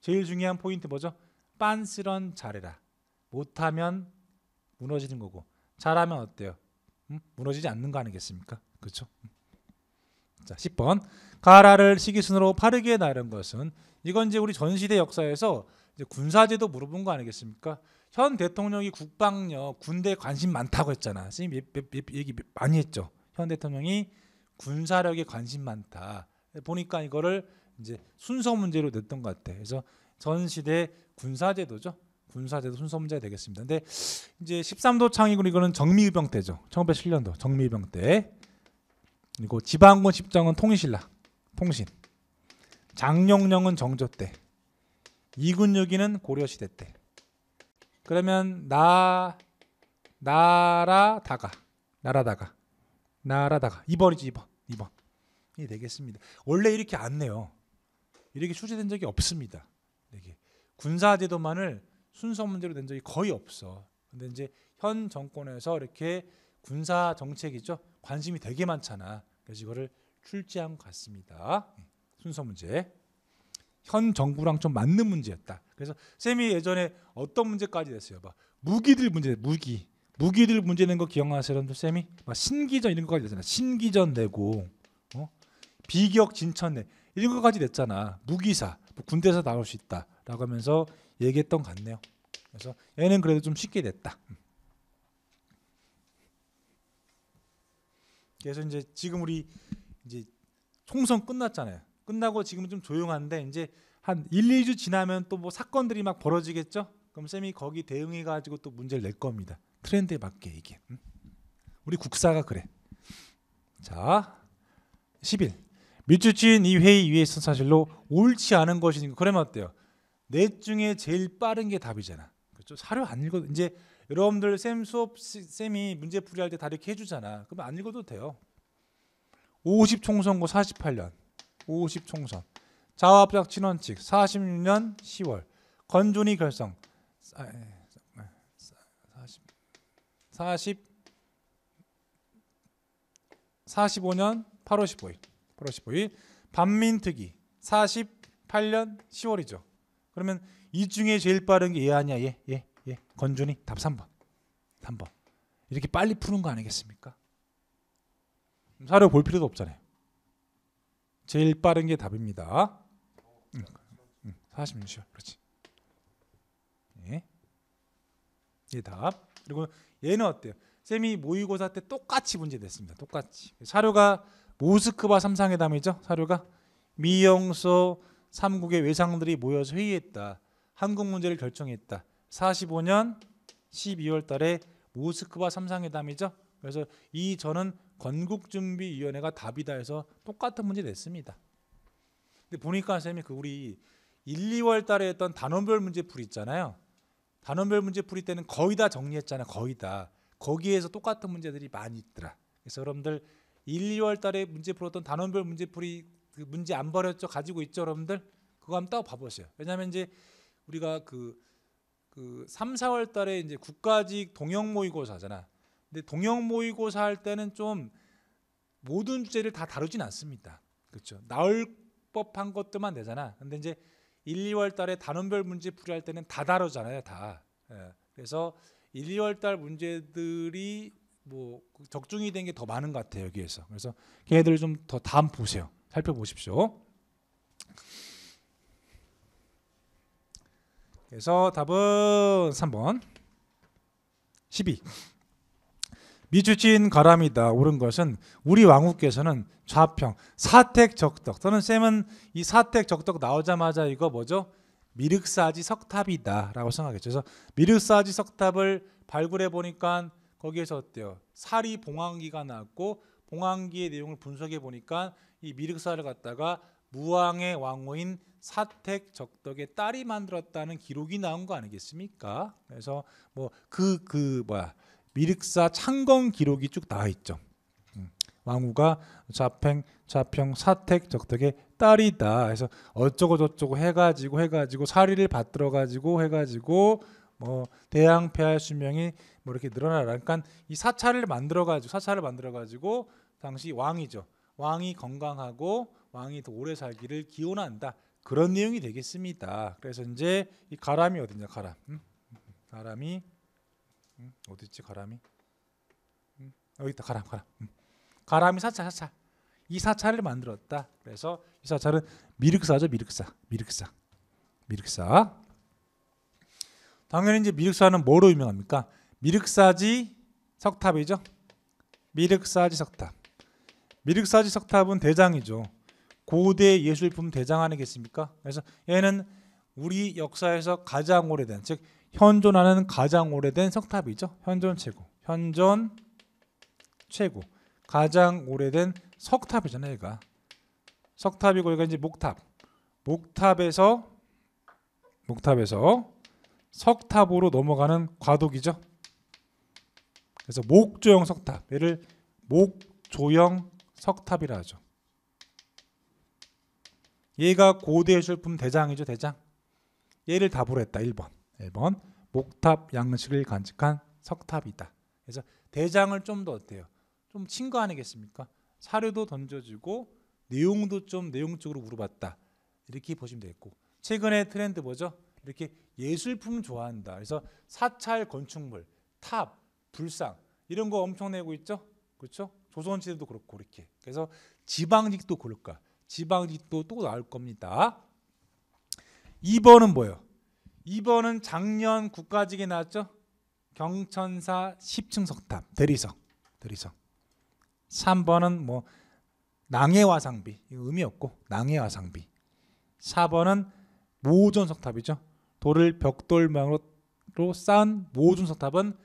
제일 중요한 포인트 뭐죠? 빤스런 잘해라. 못하면 무너지는 거고 잘하면 어때요? 음? 무너지지 않는 거 아니겠습니까? 그렇죠? 자, 10번. 가라를 시기순으로 파르게 나른 것은 이건 이제 우리 전시대 역사에서 군사제도 물어본 거 아니겠습니까? 현 대통령이 국방력 군대 에 관심 많다고 했잖아. 선생님 예, 예, 예, 얘기 많이 했죠. 현 대통령이 군사력에 관심 많다. 보니까 이거를 이제 순서 문제로 냈던 것 같아. 그래서 전 시대 군사제도죠. 군사제도 순서 문제가 되겠습니다. 근데 이제 13도 창의군 이거는 정미병 의 때죠. 1907년도 정미병 의 때. 그리고 지방군 십정은 통일신라 통신. 장룡령은 정조 때. 이군 여기는 고려 시대 때. 그러면 나 날아다가 나라다가나라다가 2번이지 2번 2번 이 되겠습니다. 원래 이렇게 안 내요. 이렇게 출제된 적이 없습니다. 이게 군사 제도만을 순서 문제로 된 적이 거의 없어. 근데 이제 현 정권에서 이렇게 군사 정책이죠. 관심이 되게 많잖아. 그래서 이거를 출제한 것 같습니다. 예, 순서 문제. 현 정부랑 좀 맞는 문제였다. 그래서 쌤이 예전에 어떤 문제까지 됐어요막 무기들 문제, 무기. 무기들 문제 는거 기억나세요, 쌤이? 막 신기전 이런 거까지 됐잖아 신기전 내고 어? 비격 진천 내 이런 거까지 됐잖아 무기사 뭐 군대에서 나올 수 있다라고 하면서 얘기했던 것 같네요. 그래서 얘는 그래도 좀 쉽게 됐다 그래서 이제 지금 우리 이제 총선 끝났잖아요. 끝나고 지금은 좀 조용한데 이제 한 1, 2주 지나면 또 뭐 사건들이 막 벌어지겠죠? 그럼 쌤이 거기 대응해 가지고 또 문제를 낼 겁니다. 트렌드에 맞게 이게. 우리 국사가 그래. 자, 11. 밀주친이 회의 위에 있 사실로 옳지 않은 것이니까 그러면 어때요? 넷 중에 제일 빠른 게 답이잖아. 그렇죠? 사료 안 읽어도 이제 여러분들 쌤 수업 쌤이 문제 풀이할 때 다 이렇게 해주잖아. 그러면 안 읽어도 돼요. 50 총선거 48년 50 총선 자화협작 친원칙 46년 10월 건준이 결성 40 45년 8월 15일 8월 15일 반민특위 48년 10월이죠. 그러면 이 중에 제일 빠른 게얘 아니야? 얘, 얘, 얘. 건준이 답 3번. 3번. 이렇게 빨리 푸는 거 아니겠습니까? 사료 볼 필요도 없잖아요. 제일 빠른 게 답입니다. 46시간 그렇지. 예. 이 답. 그리고 얘는 어때요? 쌤이 모의고사 때 똑같이 문제 냈습니다. 똑같이. 사료가 모스크바 삼상회담이죠. 사료가 미영소 삼국의 외상들이 모여서 회의했다. 한국 문제를 결정했다. 45년 12월 달에 모스크바 삼상회담이죠. 그래서 이 저는 건국준비위원회가 답이다 해서 똑같은 문제 냈습니다. 근데 보니까 쌤이 그 우리 1, 2월 달에 했던 단원별 문제풀이 있잖아요. 단원별 문제풀이 때는 거의 다 정리했잖아요. 거의 다. 거기에서 똑같은 문제들이 많이 있더라. 그래서 여러분들 1, 2월 달에 문제 풀었던 단원별 문제풀이 그 문제 안 버렸죠? 가지고 있죠, 여러분들? 그거 한번 따 봐보세요. 왜냐하면 이제 우리가 그, 그 3, 4월 달에 이제 국가직 동영 모의고사잖아. 근데 동영 모의고사 할 때는 좀 모든 주제를 다 다루진 않습니다. 그렇죠. 나올 법한 것들만 되잖아. 근데 이제 1, 2월 달에 단원별 문제 풀이할 때는 다 다루잖아요, 다. 예. 그래서 1, 2월 달 문제들이 뭐 적중이 된 게 더 많은 것 같아요, 여기에서. 그래서 걔네들좀 더 다음 보세요. 살펴보십시오. 그래서 답은 3번 12. 미주진 가람이다 옳은 것은 우리 왕후께서는 좌평 사택적덕 저는 쌤은 이 사택적덕 나오자마자 이거 뭐죠 미륵사지 석탑이다라고 생각했죠. 그래서 미륵사지 석탑을 발굴해 보니까 거기에서 어때요? 사리 봉황기가 나고 봉황기의 내용을 분석해 보니까 이 미륵사를 갖다가 무왕의 왕후인 사택적덕의 딸이 만들었다는 기록이 나온 거 아니겠습니까? 그래서 뭐 그그 그 뭐야 미륵사 창건 기록이 쭉 나와 있죠. 음. 왕후가 좌팽, 좌평, 사택, 적택의 딸이다. 해서 어쩌고 저쩌고 해가지고 해가지고 사리를 받들어 가지고 해가지고 뭐 대항 폐하 수명이 뭐 이렇게 늘어나라. 그러니까 이 사찰을 만들어 가지고 사찰을 만들어 가지고 당시 왕이죠. 왕이 건강하고 왕이 더 오래 살기를 기원한다. 그런 내용이 되겠습니다. 그래서 이제 이 가람이 어디냐 가람, 음? 가람이 음, 어디 있지 가람이? 음, 여기 있다 가람 가람. 음. 가람이 사찰 사찰. 이 사찰을 만들었다. 그래서 이 사찰은 미륵사죠 미륵사 미륵사 미륵사. 당연히 이제 미륵사는 뭐로 유명합니까? 미륵사지 석탑이죠. 미륵사지 석탑. 미륵사지 석탑은 대장이죠. 고대 예술품 대장 안에 계십니까? 그래서 얘는 우리 역사에서 가장 오래된 즉 현존하는 가장 오래된 석탑이죠. 현존 최고. 현존 최고. 가장 오래된 석탑이잖아요, 얘가. 석탑이고 얘가 이제 목탑. 목탑에서 목탑에서 석탑으로 넘어가는 과도기죠. 그래서 목조형 석탑. 얘를 목조형 석탑이라 하죠. 얘가 고대 예술품 대장이죠, 대장. 얘를 답으로 했다, 1번. 1번 목탑 양식을 간직한 석탑이다. 그래서 대장을 좀 더 어때요? 좀 친구 아니겠습니까? 사료도 던져주고 내용도 좀 내용적으로 물어봤다. 이렇게 보시면 되겠고 최근의 트렌드 뭐죠? 이렇게 예술품 좋아한다. 그래서 사찰 건축물, 탑, 불상 이런 거 엄청 내고 있죠. 그렇죠? 조선시대도 그렇고 이렇게. 그래서 지방직도 그럴까? 지방직도 또 나올 겁니다. 2번은 뭐예요? 2번은 작년 국가직에 나왔죠. 경천사 10층 석탑 대리석 대리석 3번은 뭐 낭해화상비 의미 없고 낭해화상비 4번은 모존 석탑이죠. 돌을 벽돌 모양으로 쌓은 모존 석탑은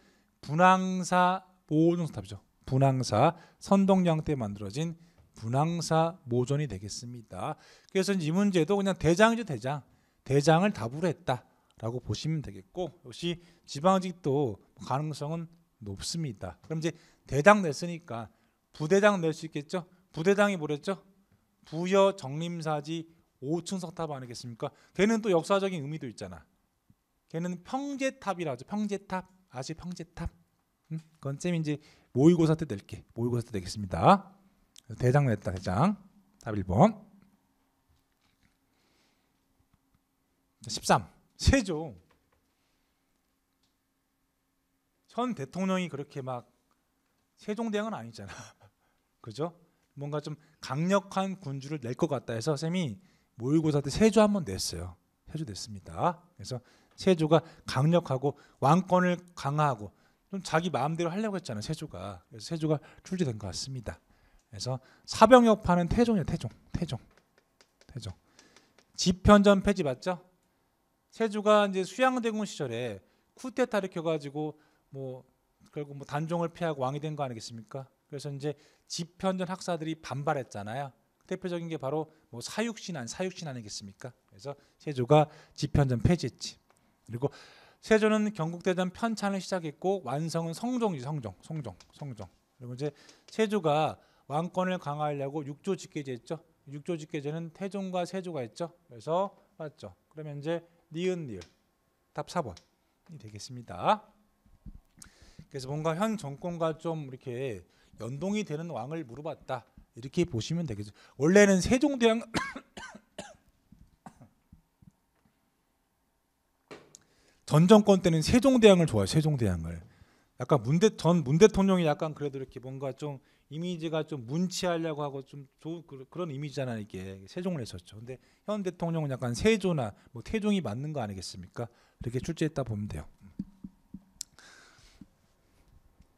분황사 모존 석탑이죠. 분황사 선동량 때 만들어진 분황사 모존이 되겠습니다. 그래서 이 문제도 그냥 대장이죠 대장. 대장을 답으로 했다. 라고 보시면 되겠고 역시 지방직도 가능성은 높습니다. 그럼 이제 대당 냈으니까 부대당 낼수 있겠죠? 부대당이 뭐랬죠? 부여 정림사지 5층 석탑 아니겠습니까? 걔는 또 역사적인 의미도 있잖아. 걔는 평제탑이라죠. 평제탑 아시 평제탑? 음? 그건 쌤 이제 모의고사 때 낼게. 모의고사 때 내겠습니다. 대장 냈다 대장. 답 1번. 13. 세죠. 현 대통령이 그렇게 막 세종대왕은 아니잖아. 그죠? 뭔가 좀 강력한 군주를 낼 것 같다 해서 쌤이 모의고사 때 세조 한번 냈어요. 세조 냈습니다. 그래서 세조가 강력하고 왕권을 강화하고 좀 자기 마음대로 하려고 했잖아요. 세조가. 그래서 세조가 출제된 것 같습니다. 그래서 사병역파는 태종이에요. 태종. 태종. 태종. 지편전 폐지 맞죠? 세조가 이제 수양대군 시절에 쿠데타를 켜가지고 뭐 결국 뭐 단종을 피하고 왕이 된 거 아니겠습니까? 그래서 이제 집현전 학사들이 반발했잖아요. 대표적인 게 바로 뭐 사육신안, 사육신 아니겠습니까? 그래서 세조가 집현전 폐지했지. 그리고 세조는 경국대전 편찬을 시작했고 완성은 성종이 성종, 성종, 성종. 그리고 이제 세조가 왕권을 강화하려고 육조 직계제 했죠. 육조 직계제는 태종과 세조가 했죠. 그래서 맞죠. 그러면 이제 니은 니을 답 4번이 되겠습니다. 그래서 뭔가 현 정권과 좀 이렇게 연동이 되는 왕을 물어봤다 이렇게 보시면 되겠죠. 원래는 세종대왕 전 정권 때는 세종대왕을 좋아해 세종대왕을 약간 문대 전문 대통령이 약간 그래도 이렇게 뭔가 좀 이미지가 좀 문치하려고 하고 좀 좋은 그런 이미지잖아 이게 세종을 했었죠. 근데 현 대통령은 약간 세조나 뭐 태종이 맞는 거 아니겠습니까? 이렇게 출제했다 보면 돼요.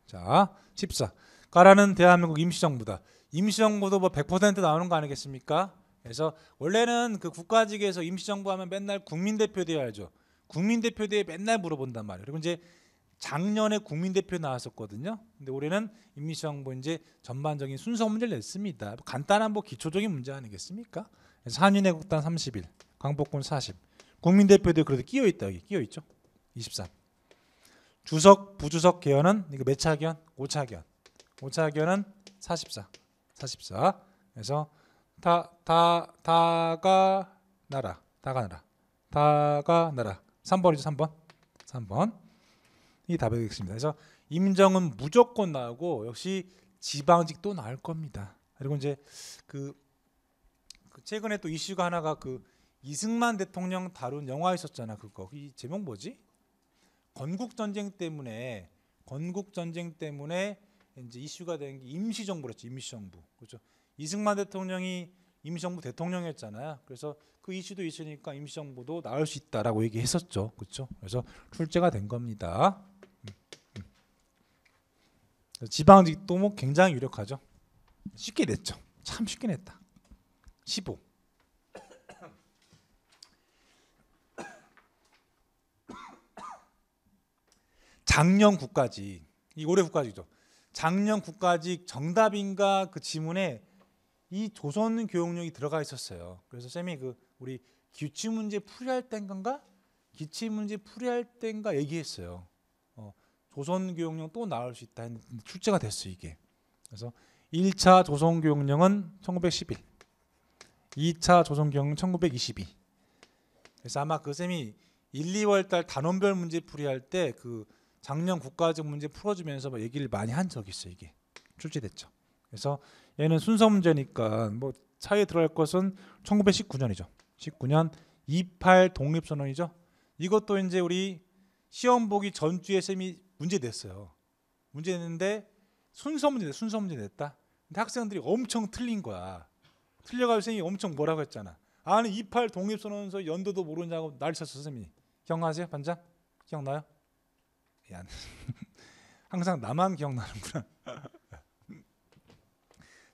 자, 14. 가라는 대한민국 임시정부다. 임시정부도 뭐100% 나오는 거 아니겠습니까? 그래서 원래는 그 국가직에서 임시정부 하면 맨날 국민대표 돼야죠. 국민대표 대에 맨날 물어본단 말이에요. 그리고 이제 작년에 국민대표 나왔었거든요. 근데 올해는 임시정부 뭐 이제 전반적인 순서 문제를 냈습니다. 간단한 뭐 기초적인 문제 아니겠습니까? 그 한인애국당 3 0일 광복군 40, 국민대표도 그래도 끼어 있다 여기 끼어 있죠. 23. 주석 부주석 개헌은 이거 매차 견오차견오차견은 44, 44. 그래서 다 다 다가 나라, 다가 나라, 다가 나라. 3번이죠, 3번, 3번. 이 답이 되겠습니다. 그래서 임정은 무조건 나오고 역시 지방직도 나올 겁니다. 그리고 이제 그, 그, 최근에 또 이슈가 하나가 그 이승만 대통령 다룬 영화 있었잖아 그거 이 제목 뭐지? 건국 전쟁 때문에 건국 전쟁 때문에 이제 이슈가 된 게 임시 정부랬죠 임시 정부 그렇죠 이승만 대통령이 임시 정부 대통령이었잖아요 그래서 그 이슈도 있으니까 임시 정부도 나올 수 있다라고 얘기했었죠 그렇죠 그래서 출제가 된 겁니다. 지방직 도목 굉장히 유력하죠. 쉽게 냈죠. 참 쉽게 냈다. 15. 작년 국가직, 이 올해 국가직죠 작년 국가직 정답인가 그 지문에 이 조선 교육령이 들어가 있었어요. 그래서 쌤이 그 우리 기출 문제 풀이할 때가 기출 문제 풀이할 때가 얘기했어요. 조선교육령 또 나올 수 있다 했는데 출제가 됐어 이게. 그래서 1차 조선교육령은 1911, 2차 조선교육령 1922. 그래서 아마 그 쌤이 1, 2월 달 단원별 문제 풀이할 때 그 작년 국가적 문제 풀어주면서 뭐 얘기를 많이 한 적이 있어 이게 출제됐죠. 그래서 얘는 순서 문제니까 뭐 차에 들어갈 것은 1919년이죠. 19년 28 독립선언이죠. 이것도 이제 우리 시험 보기 전주에 쌤이 문제 냈어요. 문제 냈는데 순서 문제 냈, 순서 문제 냈다. 근데 학생들이 엄청 틀린 거야. 틀려가 선생님이 엄청 뭐라고 했잖아. 아니 이팔 독립선언서 연도도 모르냐고 날쳤어 선생님 기억나세요 반장? 기억나요? 미안. 예, 항상 나만 기억나는구나.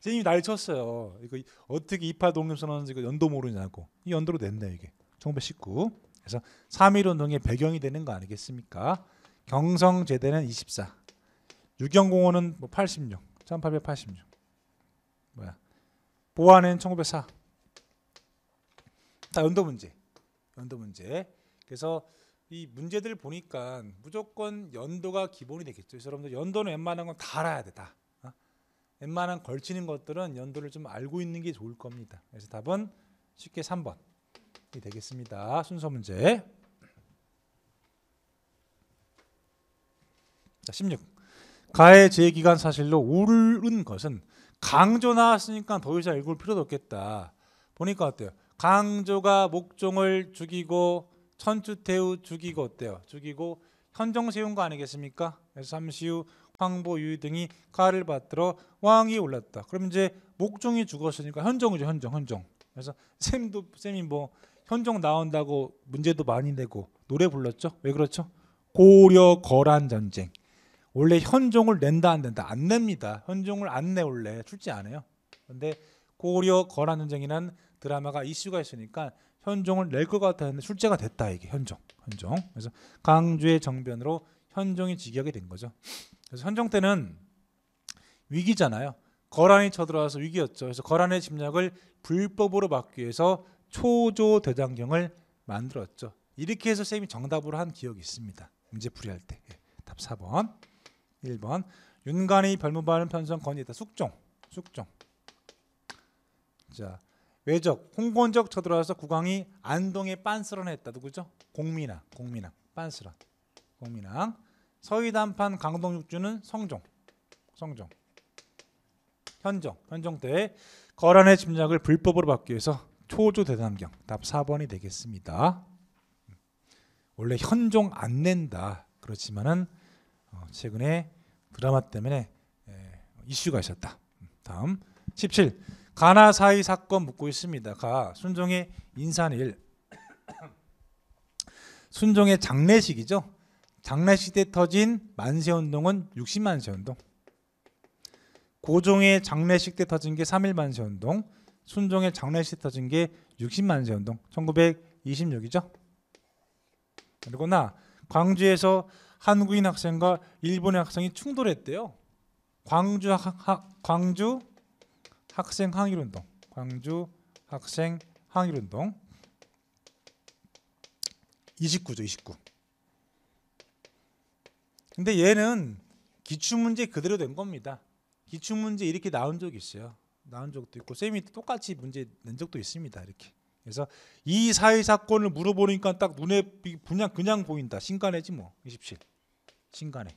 선생님이 날쳤어요. 이거 어떻게 28 독립선언서 이거 연도 모르냐고. 이 연도로 냈네 이게. 1919. 그래서 3.1 운동의 배경이 되는 거 아니겠습니까? 경성제대는 24. 유경공원은 뭐 86. 1886. 뭐야? 보안은 1904. 다 연도 문제. 연도 문제. 그래서 이 문제들을 보니까 무조건 연도가 기본이 되겠죠. 여러분들 연도는 웬만한 건 다 알아야 되다. 어? 웬만한 걸치는 것들은 연도를 좀 알고 있는 게 좋을 겁니다. 그래서 답은 쉽게 3번이 되겠습니다. 순서 문제. 16. 가해 제기간 사실로 옳은 것은 강조 나왔으니까 더 이상 읽을 필요도 없겠다. 보니까 어때요? 강조가 목종을 죽이고 천추태우 죽이고 어때요? 죽이고 현종 세운 거 아니겠습니까? 그래서 삼시우 황보 유유 등이 가를 받들어 왕이 올랐다. 그럼 이제 목종이 죽었으니까 현종이죠, 현종, 현종. 그래서 쌤도 쌤이 뭐 현종 나온다고 문제도 많이 내고 노래 불렀죠. 왜 그렇죠? 고려 거란 전쟁. 원래 현종을 낸다 안 된다 안 냅니다. 현종을 안 내 원래 출제 안 해요. 근데 고려 거란 전쟁이란 드라마가 이슈가 있으니까 현종을 낼 것 같았는데 출제가 됐다 이게 현종. 현종. 그래서 강주의 정변으로 현종이 직역이 된 거죠. 그래서 현종 때는 위기잖아요. 거란이 쳐들어와서 위기였죠. 그래서 거란의 침략을 불법으로 막기 위해서 초조 대장경을 만들었죠. 이렇게 해서 쌤이 정답으로 한 기억이 있습니다. 문제 풀이할 때. 예, 답 4번. 1번 윤관이 별무바른 편성 건이 있다. 숙종. 숙종. 자, 외적 홍건적 쳐들어와서 국왕이 안동에 빤스런했다. 누구죠? 공민왕. 공민왕. 빤스런. 공민왕. 서희 단판 강동육주는 성종. 성종. 현종. 현종 때 거란의 침략을 불법으로 받기 위해서 초조 대남경. 답 4번이 되겠습니다. 원래 현종 안 낸다. 그렇지만은 어, 최근에 드라마 때문에 예, 이슈가 있었다. 다음 17 가나 사이 사건 묻고 있습니다. 가 순종의 인산일 순종의 장례식이죠. 장례식 때 터진 만세운동은 60만세운동 고종의 장례식 때 터진 게 3일만세운동 순종의 장례식 때 터진 게 60만세운동 1926이죠. 그리고 나 광주에서 한국인 학생과 일본의 학생이 충돌했대요. 광주 학, 광주 학생 항일 운동. 광주 학생 항일 운동. 29조 29. 근데 얘는 기출 문제 그대로 된 겁니다. 기출 문제 이렇게 나온 적이 있어요. 나온 적도 있고 쌤이 똑같이 문제 낸 적도 있습니다. 이렇게. 그래서 이 사회 사건을 물어보니까 딱 눈에 그냥 그냥 보인다. 신간해지 뭐. 27. 신간해.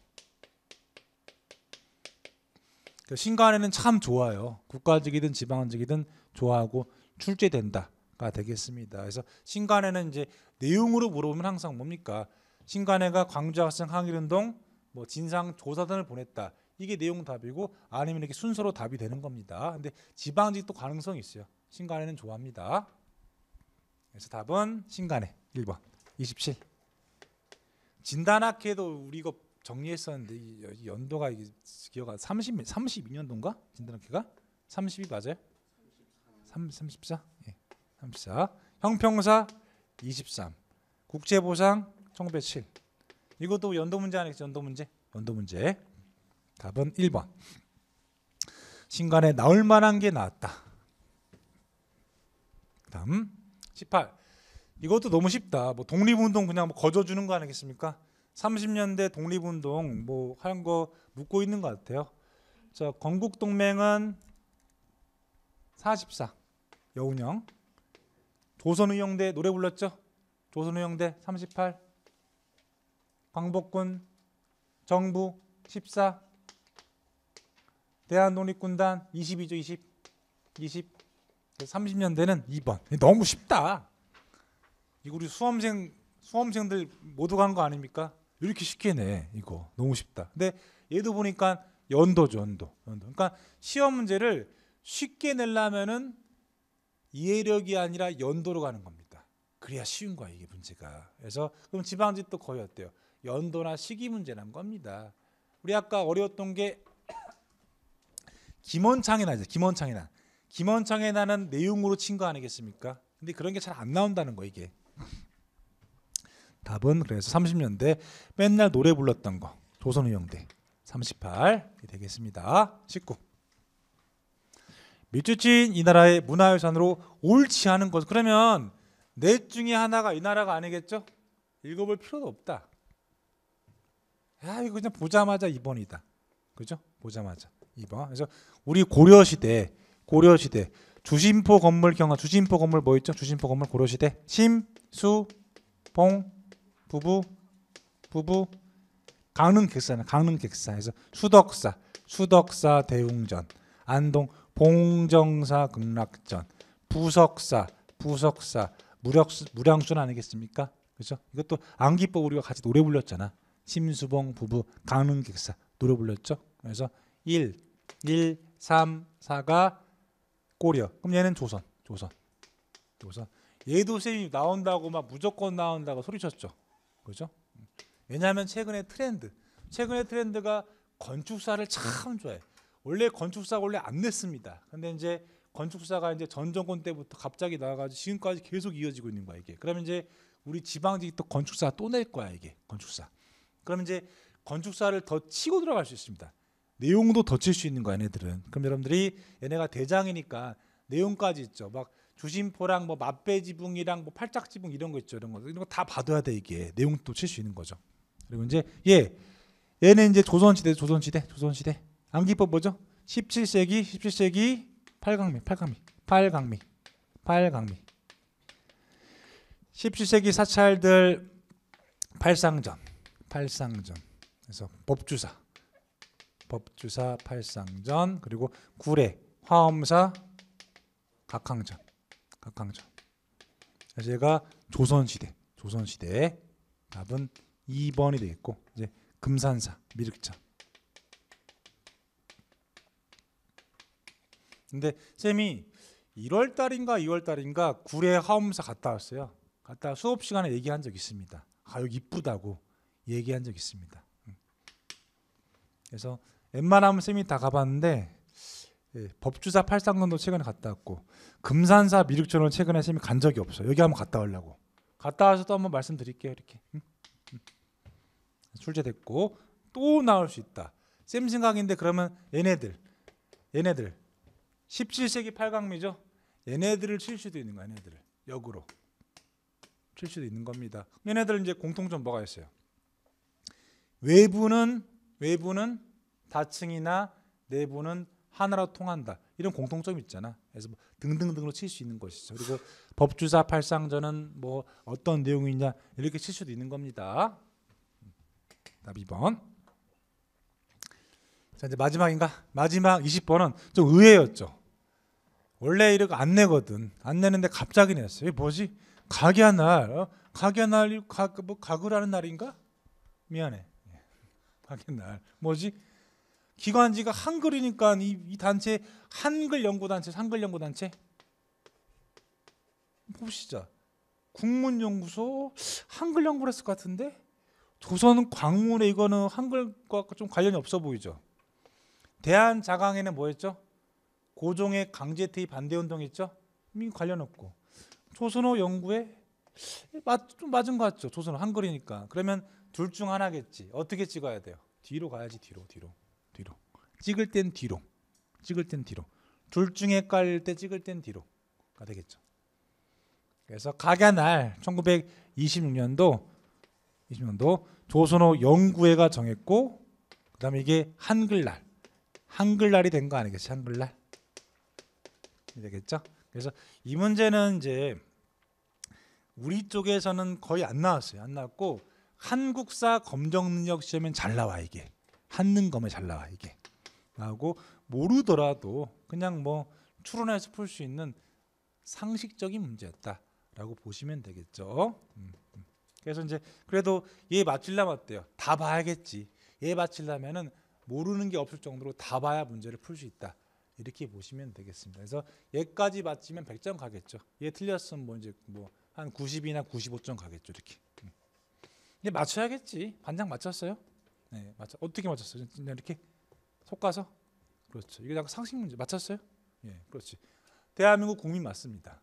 그러니까 신간에는 참 좋아요. 국가직이든 지방직이든 좋아하고 출제된다가 되겠습니다. 그래서 신간에는 이제 내용으로 물어보면 항상 뭡니까? 신간해가 광주 학생 항일운동 뭐 진상 조사단을 보냈다. 이게 내용 답이고 아니면 이렇게 순서로 답이 되는 겁니다. 근데 지방직도 가능성이 있어요. 신간에는 좋아합니다. 그래서 답은 신간의 1번 27. 진단학회도 우리 이거 정리했었는데 연도가 기억가 30 32년도인가? 진단학회가 32 맞아요? 3 34? 예. 34. 형평사 23. 국제보상 1907. 이것도 연도 문제 아니겠죠? 연도 문제. 연도 문제. 답은 1번. 신간에 나올 만한 게 나왔다. 다음 18. 이것도 너무 쉽다. 뭐 독립운동 그냥 뭐 거저 주는 거 아니겠습니까? 30년대 독립운동 뭐 하는 거 묻고 있는 것 같아요. 자, 건국동맹은 44 여운형. 조선의용대 노래 불렀죠? 조선의용대 38. 광복군 정부 14. 대한독립군단 22조 20. 20. 30년대는 2번. 너무 쉽다. 이거 우리 수험생 수험생들 모두 간 거 아닙니까? 이렇게 쉽게 내 이거 너무 쉽다. 근데 얘도 보니까 연도 연도. 연도. 그러니까 시험 문제를 쉽게 내려면은 이해력이 아니라 연도로 가는 겁니다. 그래야 쉬운 거야 이게 문제가. 그래서 그럼 지방짓도 거의 어때요? 연도나 시기 문제란 겁니다. 우리 아까 어려웠던 게 김원창이나 이제 김원창이나 김원창의 나는 내용으로 친 거 아니겠습니까? 근데 그런 게 잘 안 나온다는 거 이게. 답은 그래서 30년대 맨날 노래 불렀던 거 조선의영대 38이 되겠습니다. 19. 밀주친 이 나라의 문화유산으로 옳지 않은 것 그러면 넷 중에 하나가 이 나라가 아니겠죠? 읽어볼 필요도 없다. 야 이거 그냥 보자마자 2번이다. 그죠? 보자마자 2번. 그래서 우리 고려 시대 고려시대 주심포 건물 경화 주심포 건물 뭐 있죠? 주심포 건물 고려시대 심수봉 부부 부부 강릉 객사는 강릉 객사에서 수덕사 수덕사 대웅전 안동 봉정사 극락전 부석사 부석사 무력 무량순 아니겠습니까? 그렇죠? 이것도 안기법 우리가 같이 노래 불렀잖아. 심수봉 부부 강릉 객사 노래 불렀죠? 그래서 1 1 3 4가 고려. 그럼 얘는 조선. 조선. 조선. 얘도 쌤이 나온다고 막 무조건 나온다고 소리쳤죠. 그죠? 왜냐하면 최근에 트렌드. 최근에 트렌드가 건축사를 참 좋아해. 원래 건축사가 원래 안 냈습니다. 근데 이제 건축사가 이제 전 정권 때부터 갑자기 나와가지고 지금까지 계속 이어지고 있는 거야 이게. 그러면 이제 우리 지방직 또 건축사 또 낼 거야 이게 건축사. 그러면 이제 건축사를 더 치고 들어갈 수 있습니다. 내용도 덧칠 수 있는 거야 얘네들은. 그럼 여러분들이 얘네가 대장이니까 내용까지 있죠. 막 주심포랑 뭐 맞배 지붕이랑 뭐 팔짝 지붕 이런 거 있죠. 이런 거 이런 거다 봐둬야 돼 이게 내용 도칠 수 있는 거죠. 그리고 이제 얘 예. 얘는 이제 조선시대 조선시대 조선시대 암기법 뭐죠? 17세기 17세기 팔강미 팔강미 팔강미 팔강미 17세기 사찰들 팔상전 팔상전 그래서 법주사 법주사 팔상전 그리고 구례 화엄사 각항전 각항전 제가 조선시대 조선시대 답은 2번이 되겠고 이제 금산사 미륵자 근데 쌤이 1월달인가 2월달인가 구례 화엄사 갔다 왔어요 갔다 수업 시간에 얘기한 적 있습니다 아 여기 이쁘다고 얘기한 적 있습니다 음. 그래서 웬만하면 쌤이 다 가봤는데 예, 법주사 팔상건도 최근에 갔다 왔고 금산사 미륵전원 최근에 쌤이 간 적이 없어요. 여기 한번 갔다 오려고. 갔다 와서 또 한번 말씀드릴게요. 이렇게 응? 응. 출제됐고 또 나올 수 있다. 쌤 생각인데 그러면 얘네들 얘네들 17세기 팔강미죠. 얘네들을 칠 수도 있는 거야. 얘네들을 역으로 칠 수도 있는 겁니다. 얘네들은 이제 공통점 뭐가 있어요? 외부는 외부는 다층이나 내부는 하나로 통한다. 이런 공통점이 있잖아. 그래서 뭐 등등등으로 칠 수 있는 것이죠. 그리고 법주사 팔상전은 뭐 어떤 내용이냐 이렇게 칠 수도 있는 겁니다. 답 2번. 자 이제 마지막인가? 마지막 20번은 좀 의외였죠. 원래 이렇게 안 내거든. 안 내는데 갑자기 냈어요. 이게 뭐지? 가게 날, 어? 가게 날, 가, 뭐가그라는 날인가? 미안해. 예. 가게 날. 뭐지? 기관지가 한글이니까 이, 이 단체 한글 연구 단체, 한글 연구 단체 봅시죠 국문연구소 한글 연구를 했을 것 같은데 조선 광문에 이거는 한글과 좀 관련이 없어 보이죠. 대한자강에는 뭐였죠? 고종의 강제 퇴입 반대 운동 했죠? 관련 없고 조선어 연구에 맞, 좀 맞은 것 같죠. 조선어 한글이니까. 그러면 둘 중 하나겠지. 어떻게 찍어야 돼요? 뒤로 가야지 뒤로 뒤로. 뒤로. 찍을 땐 뒤로. 찍을 땐 뒤로. 둘 중에 깔릴 때 찍을 땐 뒤로가 되겠죠. 그래서 각야날 1926년도 20년도 조선호 연구회가 정했고 그다음에 이게 한글날 한글날이 된 거 아니겠지 한글날 되겠죠. 그래서 이 문제는 이제 우리 쪽에서는 거의 안 나왔어요. 안 나왔고 한국사 검정 능력 시험엔 잘 나와 이게. 한는검에 잘 나와 이게 나고 모르더라도 그냥 뭐 추론해서 풀 수 있는 상식적인 문제였다라고 보시면 되겠죠. 음, 음. 그래서 이제 그래도 얘 맞추려면 어때요? 다 봐야겠지. 얘 맞추려면은 모르는 게 없을 정도로 다 봐야 문제를 풀 수 있다. 이렇게 보시면 되겠습니다. 그래서 얘까지 맞히면 100점 가겠죠. 얘 틀렸으면 뭐 이제 뭐 한 90이나 95점 가겠죠. 이렇게. 음. 근데 맞춰야겠지. 반장 맞췄어요? 네, 맞아. 어떻게 맞췄어요? 그냥 이렇게 속가서 그렇죠. 이게 약간 상식 문제 맞췄어요? 예, 그렇지. 대한민국 국민 맞습니다.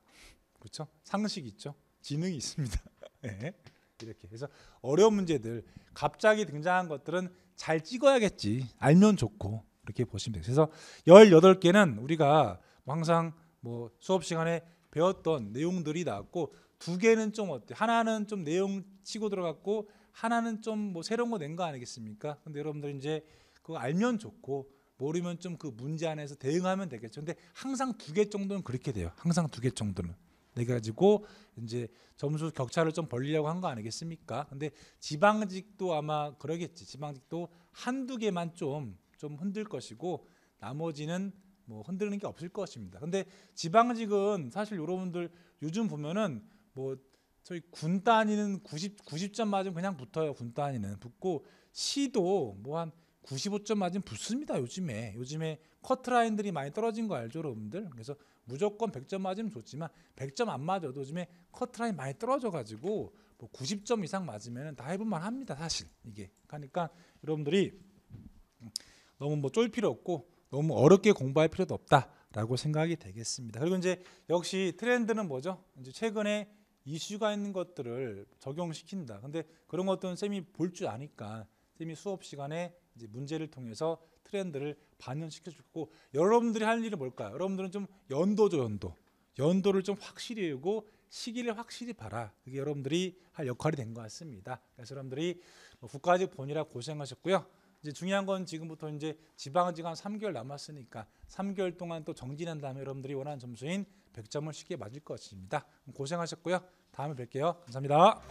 그렇죠? 상식 있죠. 지능이 있습니다. 네. 이렇게 해서 어려운 문제들 갑자기 등장한 것들은 잘 찍어야겠지 알면 좋고 이렇게 보시면 돼요. 그래서 열여 개는 우리가 뭐 항상 뭐 수업 시간에 배웠던 내용들이 나왔고 두 개는 좀 어때? 하나는 좀 내용 치고 들어갔고 하나는 좀 뭐 새로운 거 낸 거 아니겠습니까? 근데 여러분들 이제 그거 알면 좋고 모르면 좀 그 문제 안에서 대응하면 되겠죠. 근데 항상 두 개 정도는 그렇게 돼요. 항상 두 개 정도는. 내 가지고 이제 점수 격차를 좀 벌리려고 한 거 아니겠습니까? 근데 지방직도 아마 그러겠지. 지방직도 한두 개만 좀좀 좀 흔들 것이고 나머지는 뭐 흔드는 게 없을 것입니다. 근데 지방직은 사실 여러분들 요즘 보면은 뭐 저희 군 단위는 90, 90점 맞으면 그냥 붙어요. 군 단위는 붙고 시도 뭐 한 95점 맞으면 붙습니다. 요즘에 요즘에 커트라인들이 많이 떨어진 거 알죠, 여러분들? 그래서 무조건 100점 맞으면 좋지만 100점 안 맞아도 요즘에 커트라인 많이 떨어져 가지고 뭐 90점 이상 맞으면 다 해볼만 합니다, 사실 이게. 그러니까 여러분들이 너무 뭐 쫄 필요 없고 너무 어렵게 공부할 필요도 없다라고 생각이 되겠습니다. 그리고 이제 역시 트렌드는 뭐죠? 이제 최근에 이슈가 있는 것들을 적용시킨다. 근데 그런 것들은 쌤이 볼 줄 아니까 쌤이 수업 시간에 이제 문제를 통해서 트렌드를 반영시켜 주고 여러분들이 할 일은 뭘까요? 여러분들은 좀 연도죠, 연도. 연도를 좀 확실히 외우고 시기를 확실히 봐라. 그게 여러분들이 할 역할이 된 것 같습니다. 그래서 여러분들이 뭐 국가직 본이라 고생하셨고요. 이제 중요한 건 지금부터 이제 지방직 한 3개월 남았으니까 3개월 동안 또 정진한 다음에 여러분들이 원하는 점수인 100점을 쉽게 맞을 것입니다. 고생하셨고요. 다음에 뵐게요. 감사합니다.